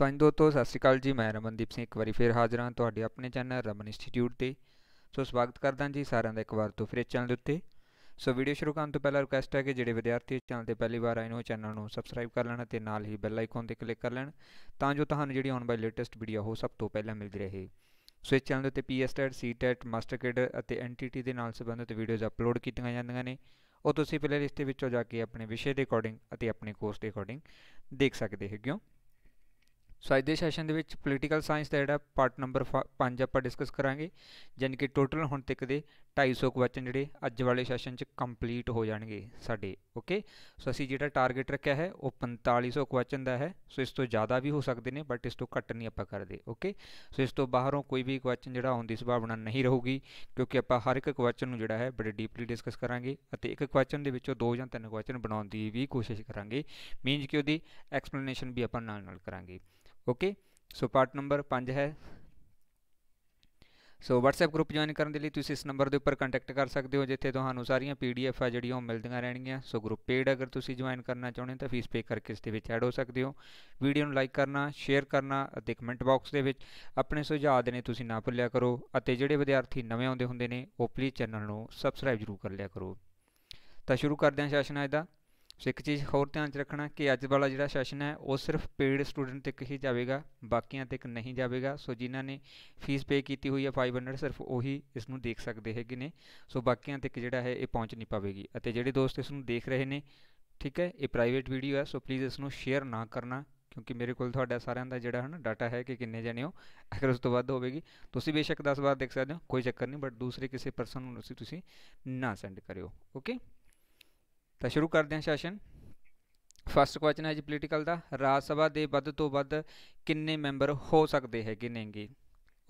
ਸਾਂਝ ਦੋਸਤੋ ਸਤਿ ਸ਼੍ਰੀ ਅਕਾਲ ਜੀ ਮੈਂ ਰਮਨਦੀਪ ਸਿੰਘ ਇੱਕ ਵਾਰੀ ਫੇਰ ਹਾਜ਼ਰ ਹਾਂ ਤੁਹਾਡੇ ਆਪਣੇ ਚੈਨਲ ਰਮਨ ਇੰਸਟੀਚਿਊਟ ਤੇ ਸੋ ਸਵਾਗਤ ਕਰਦਾ ਜੀ ਸਾਰਿਆਂ ਦਾ ਇੱਕ ਵਾਰ ਤੋਂ ਫਿਰ ਇਸ ਚੈਨਲ ਦੇ ਉੱਤੇ ਸੋ ਵੀਡੀਓ ਸ਼ੁਰੂ ਕਰਨ ਤੋਂ ਪਹਿਲਾਂ ਰਿਕਵੈਸਟ ਹੈ ਕਿ ਜਿਹੜੇ ਵਿਦਿਆਰਥੀ ਇਸ ਚੈਨਲ ਤੇ ਪਹਿਲੀ ਵਾਰ ਆਏ ਨੇ ਉਹ ਚੈਨਲ ਨੂੰ ਸਬਸਕ੍ਰਾਈਬ ਕਰ ਲੈਣ ਤੇ ਨਾਲ ਹੀ ਬੈਲ ਆਈਕਨ ਤੇ ਕਲਿੱਕ ਕਰ ਲੈਣ ਤਾਂ ਜੋ ਤੁਹਾਨੂੰ ਜਿਹੜੀ ਆਉਣ ਵਾਲੀ ਲੇਟੈਸਟ ਵੀਡੀਓ ਹੋ ਸਭ ਤੋਂ ਪਹਿਲਾਂ ਮਿਲਦੀ ਰਹੇ ਸੋ ਇਸ ਚੈਨਲ ਦੇ ਉੱਤੇ PS TET C TET master cadre ਅਤੇ ਐਨਟੀਟੀ ਦੇ ਨਾਲ ਸੰਬੰਧਿਤ ਵੀਡੀਓਜ਼ ਅਪਲੋਡ ਕੀਤੀਆਂ ਜਾਂਦੀਆਂ ਨੇ ਉਹ ਤੁਸੀਂ ਪਲੇਲਿਸਟ ਦੇ ਵਿੱਚੋਂ ਜਾ ਕੇ ਆਪਣੇ ਵਿਸ਼ੇ ਦੇ ਅਕੋਰਡਿੰਗ ਅਤੇ ਆਪਣੇ ਕੋਰਸ ਦੇ ਅਕੋਰਡਿੰਗ ਦੇਖ ਸਕਦੇ ਹੈਗੇ ਹੋ ਸੋ ਅੱਜ ਦੇ ਸੈਸ਼ਨ ਦੇ ਵਿੱਚ ਪੋਲੀਟੀਕਲ ਸਾਇੰਸ ਦਾ ਜਿਹੜਾ ਪਾਰਟ ਨੰਬਰ 5 ਆਪਾਂ ਡਿਸਕਸ ਕਰਾਂਗੇ ਜਾਨ ਕਿ ਟੋਟਲ ਹੁਣ ਤੱਕ ਦੇ 250 ਕੁਐਸਚਨ ਜਿਹੜੇ ਅੱਜ ਵਾਲੇ ਸੈਸ਼ਨ 'ਚ ਕੰਪਲੀਟ ਹੋ ਜਾਣਗੇ ਸਾਡੇ ਓਕੇ ਸੋ ਅਸੀਂ ਜਿਹੜਾ ਟਾਰਗੇਟ ਰੱਖਿਆ ਹੈ ਉਹ 4500 ਕੁਐਸਚਨ ਦਾ ਹੈ ਸੋ ਇਸ ਤੋਂ ਜ਼ਿਆਦਾ ਵੀ ਹੋ ਸਕਦੇ ਨੇ ਬਟ ਇਸ ਤੋਂ ਘੱਟ ਨਹੀਂ ਆਪਾਂ ਕਰਦੇ ਓਕੇ ਸੋ ਇਸ ਤੋਂ ਬਾਹਰੋਂ ਕੋਈ ਵੀ ਕੁਐਸਚਨ ਜਿਹੜਾ ਆਉਣ ਦੀ ਸੰਭਾਵਨਾ ਨਹੀਂ ਰਹੂਗੀ ਕਿਉਂਕਿ ਆਪਾਂ ਹਰ ਇੱਕ ਕੁਐਸਚਨ ਨੂੰ ਜਿਹੜਾ ਹੈ ਬੜੇ ਡੀਪਲੀ ਡਿਸਕਸ ਕਰਾਂਗੇ ਅਤੇ ਇੱਕ ਕੁਐਸਚਨ ਦੇ ਵਿੱਚੋਂ ਦੋ ਜਾਂ ਤਿੰਨ ਕੁਐਸਚਨ ਬਣਾਉਣ ਦੀ ਵੀ ਕੋਸ਼ਿਸ਼ ਕਰਾਂਗੇ ਮੀਨਸ ਕਿ ਉਹਦੀ ਐਕਸਪਲੇਨੇਸ਼ਨ ਵੀ ਆਪਾਂ ਨਾਲ ਨਾਲ ਕਰਾਂਗੇ ਓਕੇ ਸੋ ਪਾਰਟ ਨੰਬਰ 5 ਹੈ ਸੋ WhatsApp ਗਰੁੱਪ ਜੁਆਇਨ ਕਰਨ ਦੇ ਲਈ ਤੁਸੀਂ ਇਸ ਨੰਬਰ ਦੇ ਉੱਪਰ ਕੰਟੈਕਟ ਕਰ ਸਕਦੇ ਹੋ ਜਿੱਥੇ ਤੁਹਾਨੂੰ ਸਾਰੀਆਂ PDF ਆ ਜਿਹੜੀਆਂ ਉਹ ਮਿਲਦੀਆਂ ਰਹਿਣਗੀਆਂ ਸੋ ਗਰੁੱਪ ਪੇਡ ਅਗਰ ਤੁਸੀਂ ਜੁਆਇਨ ਕਰਨਾ ਚਾਹੁੰਦੇ ਹੋ ਤਾਂ ਫੀਸ ਪੇ ਕਰਕੇ ਇਸ ਦੇ ਵਿੱਚ ਐਡ ਹੋ ਸਕਦੇ ਹੋ ਵੀਡੀਓ ਨੂੰ ਲਾਈਕ ਕਰਨਾ ਸ਼ੇਅਰ ਕਰਨਾ ਅਤੇ ਕਮੈਂਟ ਬਾਕਸ ਦੇ ਵਿੱਚ ਆਪਣੇ ਸੁਝਾਅ ਦੇਣੇ ਤੁਸੀਂ ਨਾ ਭੁੱਲਿਆ ਕਰੋ ਅਤੇ ਜਿਹੜੇ ਵਿਦਿਆਰਥੀ ਨਵੇਂ ਆਉਂਦੇ ਹੁੰਦੇ ਨੇ ਉਹ ਪਲੀਜ਼ ਚੈਨਲ ਨੂੰ ਸਬਸਕ੍ਰਾਈਬ ਜ਼ਰੂਰ ਕਰ ਲਿਆ ਕਰੋ ਤਾਂ ਸ਼ੁਰੂ ਕਰਦੇ ਹਾਂ ਸੈਸ਼ਨ ਅੱਜ ਦਾ ਸੋ ਇੱਕ ਚੀਜ਼ ਹੋਰ ਧਿਆਨ 'ਚ ਰੱਖਣਾ ਕਿ ਅੱਜ ਵਾਲਾ ਜਿਹੜਾ ਸੈਸ਼ਨ ਹੈ ਉਹ ਸਿਰਫ ਪੇਡ ਸਟੂਡੈਂਟ ਤੱਕ ਹੀ ਜਾਵੇਗਾ ਬਾਕੀਆਂ ਤੱਕ ਨਹੀਂ ਜਾਵੇਗਾ ਸੋ ਜਿਨ੍ਹਾਂ ਨੇ ਫੀਸ ਪੇ ਕੀਤੀ ਹੋਈ ਹੈ 500 ਸਿਰਫ ਉਹੀ ਇਸ ਨੂੰ ਦੇਖ ਸਕਦੇ ਹੈਗੇ ਨੇ ਸੋ ਬਾਕੀਆਂ ਤੱਕ ਜਿਹੜਾ ਹੈ ਇਹ ਪਹੁੰਚ ਨਹੀਂ ਪਾਵੇਗੀ ਅਤੇ ਜਿਹੜੇ ਦੋਸਤ ਇਸ ਨੂੰ ਦੇਖ ਰਹੇ ਨੇ ਠੀਕ ਹੈ ਇਹ ਪ੍ਰਾਈਵੇਟ ਵੀਡੀਓ ਹੈ ਸੋ ਪਲੀਜ਼ ਇਸ ਨੂੰ ਸ਼ੇਅਰ ਨਾ ਕਰਨਾ ਕਿਉਂਕਿ ਮੇਰੇ ਕੋਲ ਤੁਹਾਡਾ ਸਾਰਿਆਂ ਦਾ ਜਿਹੜਾ ਹਨ ਡਾਟਾ ਹੈ ਕਿ ਕਿੰਨੇ ਜਣੇ ਹੋ ਅਗਰ ਉਸ ਤੋਂ ਵੱਧ ਹੋਵੇਗੀ ਤੁਸੀਂ ਬੇਸ਼ੱਕ 10 ਵਾਰ ਦੇਖ ਸਕਦੇ ਹੋ ਕੋਈ ਚੱਕਰ ਨਹੀਂ ਬਟ ਦੂਸਰੇ ਕਿਸੇ ਪਰਸਨ ਨੂੰ ਤੁਸੀਂ ਨਾ ਸੈਂਡ ਕਰਿਓ ਓਕੇ ਤਾਂ ਸ਼ੁਰੂ ਕਰਦੇ ਹਾਂ ਸੈਸ਼ਨ ਫਸਟ ਕੁਐਸਚਨ ਹੈ ਜੀ ਪੋਲੀਟੀਕਲ ਦਾ ਰਾਜ ਸਭਾ ਦੇ ਵੱਧ ਤੋਂ ਵੱਧ ਕਿੰਨੇ ਮੈਂਬਰ ਹੋ ਸਕਦੇ ਹੈਗੇ ਨੇਗੇ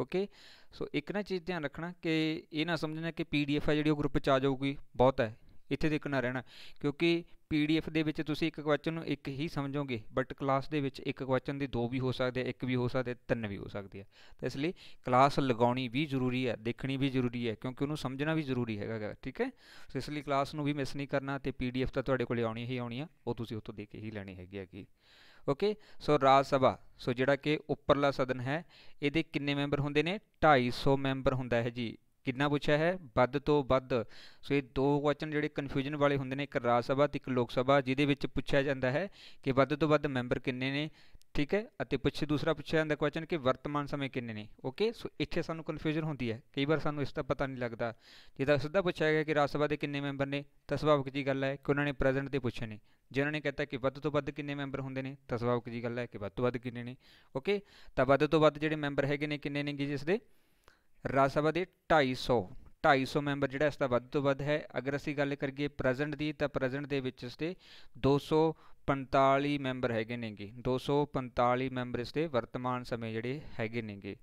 ਓਕੇ ਸੋ ਇੱਕ ਨਾ ਚੀਜ਼ ਧਿਆਨ ਰੱਖਣਾ ਕਿ ਇਹ ਨਾ ਸਮਝਣਾ ਕਿ ਪੀਡੀਐਫ ਹੈ ਜਿਹੜੀ ਉਹ ਗਰੁੱਪ ਚ ਆ ਜਾਊਗੀ ਬਹੁਤ ਹੈ ਇੱਥੇ ਦੇਖਣਾ ਰਹਿਣਾ ਕਿਉਂਕਿ ਪੀਡੀਐਫ ਦੇ ਵਿੱਚ ਤੁਸੀਂ ਇੱਕ ਕੁਐਸਚਨ ਨੂੰ ਇੱਕ ਹੀ ਸਮਝੋਗੇ ਬਟ ਕਲਾਸ ਦੇ ਵਿੱਚ ਇੱਕ ਕੁਐਸਚਨ ਦੇ ਦੋ ਵੀ ਹੋ ਸਕਦੇ ਆ ਇੱਕ ਵੀ ਹੋ ਸਕਦੇ ਤਿੰਨ ਵੀ ਹੋ ਸਕਦੇ ਆ ਤਾਂ ਇਸ ਲਈ ਕਲਾਸ ਲਗਾਉਣੀ ਵੀ ਜ਼ਰੂਰੀ ਹੈ ਦੇਖਣੀ ਵੀ ਜ਼ਰੂਰੀ ਹੈ ਕਿਉਂਕਿ ਉਹਨੂੰ ਸਮਝਣਾ ਵੀ ਜ਼ਰੂਰੀ ਹੈਗਾ ਠੀਕ ਹੈ ਸੋ ਇਸ ਲਈ ਕਲਾਸ ਨੂੰ ਵੀ ਮਿਸ ਨਹੀਂ ਕਰਨਾ ਤੇ ਪੀਡੀਐਫ ਤਾਂ ਤੁਹਾਡੇ ਕੋਲੇ ਆਉਣੀ ਹੀ ਆਉਣੀ ਆ ਉਹ ਤੁਸੀਂ ਉੱਥੋਂ ਦੇ ਕੇ ਹੀ ਲੈਣੀ ਹੈਗੀ ਹੈਗੀ ਓਕੇ ਸੋ ਰਾਜ ਸਭਾ ਸੋ ਜਿਹੜਾ ਕਿ ਉੱਪਰਲਾ ਸਦਨ ਹੈ ਇਹਦੇ ਕਿੰਨੇ ਮੈਂਬਰ ਹੁੰਦੇ ਨੇ 250 ਮੈਂਬਰ ਹੁੰਦਾ ਹੈ ਜੀ ਕਿੰਨਾ ਪੁੱਛਿਆ ਹੈ ਵੱਧ ਤੋਂ ਵੱਧ ਸੋ ਇਹ ਦੋ ਕੁਐਸਚਨ ਜਿਹੜੇ ਕਨਫਿਊਜ਼ਨ ਵਾਲੇ ਹੁੰਦੇ ਨੇ ਇੱਕ ਰਾਜ ਸਭਾ ਤੇ ਇੱਕ ਲੋਕ ਸਭਾ ਜਿਹਦੇ ਵਿੱਚ ਪੁੱਛਿਆ ਜਾਂਦਾ ਹੈ ਕਿ ਵੱਧ ਤੋਂ ਵੱਧ ਮੈਂਬਰ ਕਿੰਨੇ ਨੇ ਠੀਕ ਹੈ ਅਤੇ ਪਿੱਛੇ ਦੂਸਰਾ ਪੁੱਛਿਆ ਜਾਂਦਾ ਕੁਐਸਚਨ ਕਿ ਵਰਤਮਾਨ ਸਮੇਂ ਕਿੰਨੇ ਨੇ ਓਕੇ ਸੋ ਇੱਥੇ ਸਾਨੂੰ ਕਨਫਿਊਜ਼ਨ ਹੁੰਦੀ ਹੈ ਕਈ ਵਾਰ ਸਾਨੂੰ ਇਸ ਦਾ ਪਤਾ ਨਹੀਂ ਲੱਗਦਾ ਜਿਹਦਾ ਸਿੱਧਾ ਪੁੱਛਿਆ ਗਿਆ ਕਿ ਰਾਜ ਸਭਾ ਦੇ ਕਿੰਨੇ ਮੈਂਬਰ ਨੇ ਤਾਂ ਸੁਭਾਵਿਕ ਜੀ ਗੱਲ ਹੈ ਕਿ ਉਹਨਾਂ ਨੇ ਪ੍ਰੈਜ਼ੈਂਟ ਤੇ ਪੁੱਛੇ ਨੇ ਜਿਨ੍ਹਾਂ ਨੇ ਕਹਿੰਦਾ ਕਿ ਵੱਧ ਤੋਂ ਵੱਧ ਕਿੰਨੇ ਮੈਂਬਰ ਹੁੰਦੇ ਨੇ ਤਾਂ ਸੁਭਾਵਿਕ ਜੀ ਗੱਲ ਹੈ ਕਿ ਵੱਧ ਤੋਂ ਵੱਧ ਕਿੰਨੇ ਨੇ ਓਕੇ ਤਾਂ ਵੱਧ ਤੋਂ ਵੱਧ ਜਿਹੜੇ ਮੈਂਬਰ ਹੈਗੇ ਨੇ ਕਿੰਨੇ ਨੇਗੇ ਜਿਸ ਦੇ ਰਾਜ ਸਭਾ ਦੇ 250 250 ਮੈਂਬਰ ਜਿਹੜਾ ਇਸ ਦਾ ਵੱਧ ਤੋਂ ਵੱਧ ਹੈ ਅਗਰ ਅਸੀਂ ਗੱਲ ਕਰੀਏ ਪ੍ਰੈਜ਼ੈਂਟ ਦੀ ਤਾਂ ਪ੍ਰੈਜ਼ੈਂਟ ਦੇ ਵਿੱਚ ਇਸ ਦੇ 245 ਮੈਂਬਰ ਹੈਗੇ ਨੇਗੇ 245 ਮੈਂਬਰ ਇਸ ਦੇ ਵਰਤਮਾਨ ਸਮੇਂ ਜਿਹੜੇ ਹੈਗੇ ਨੇਗੇ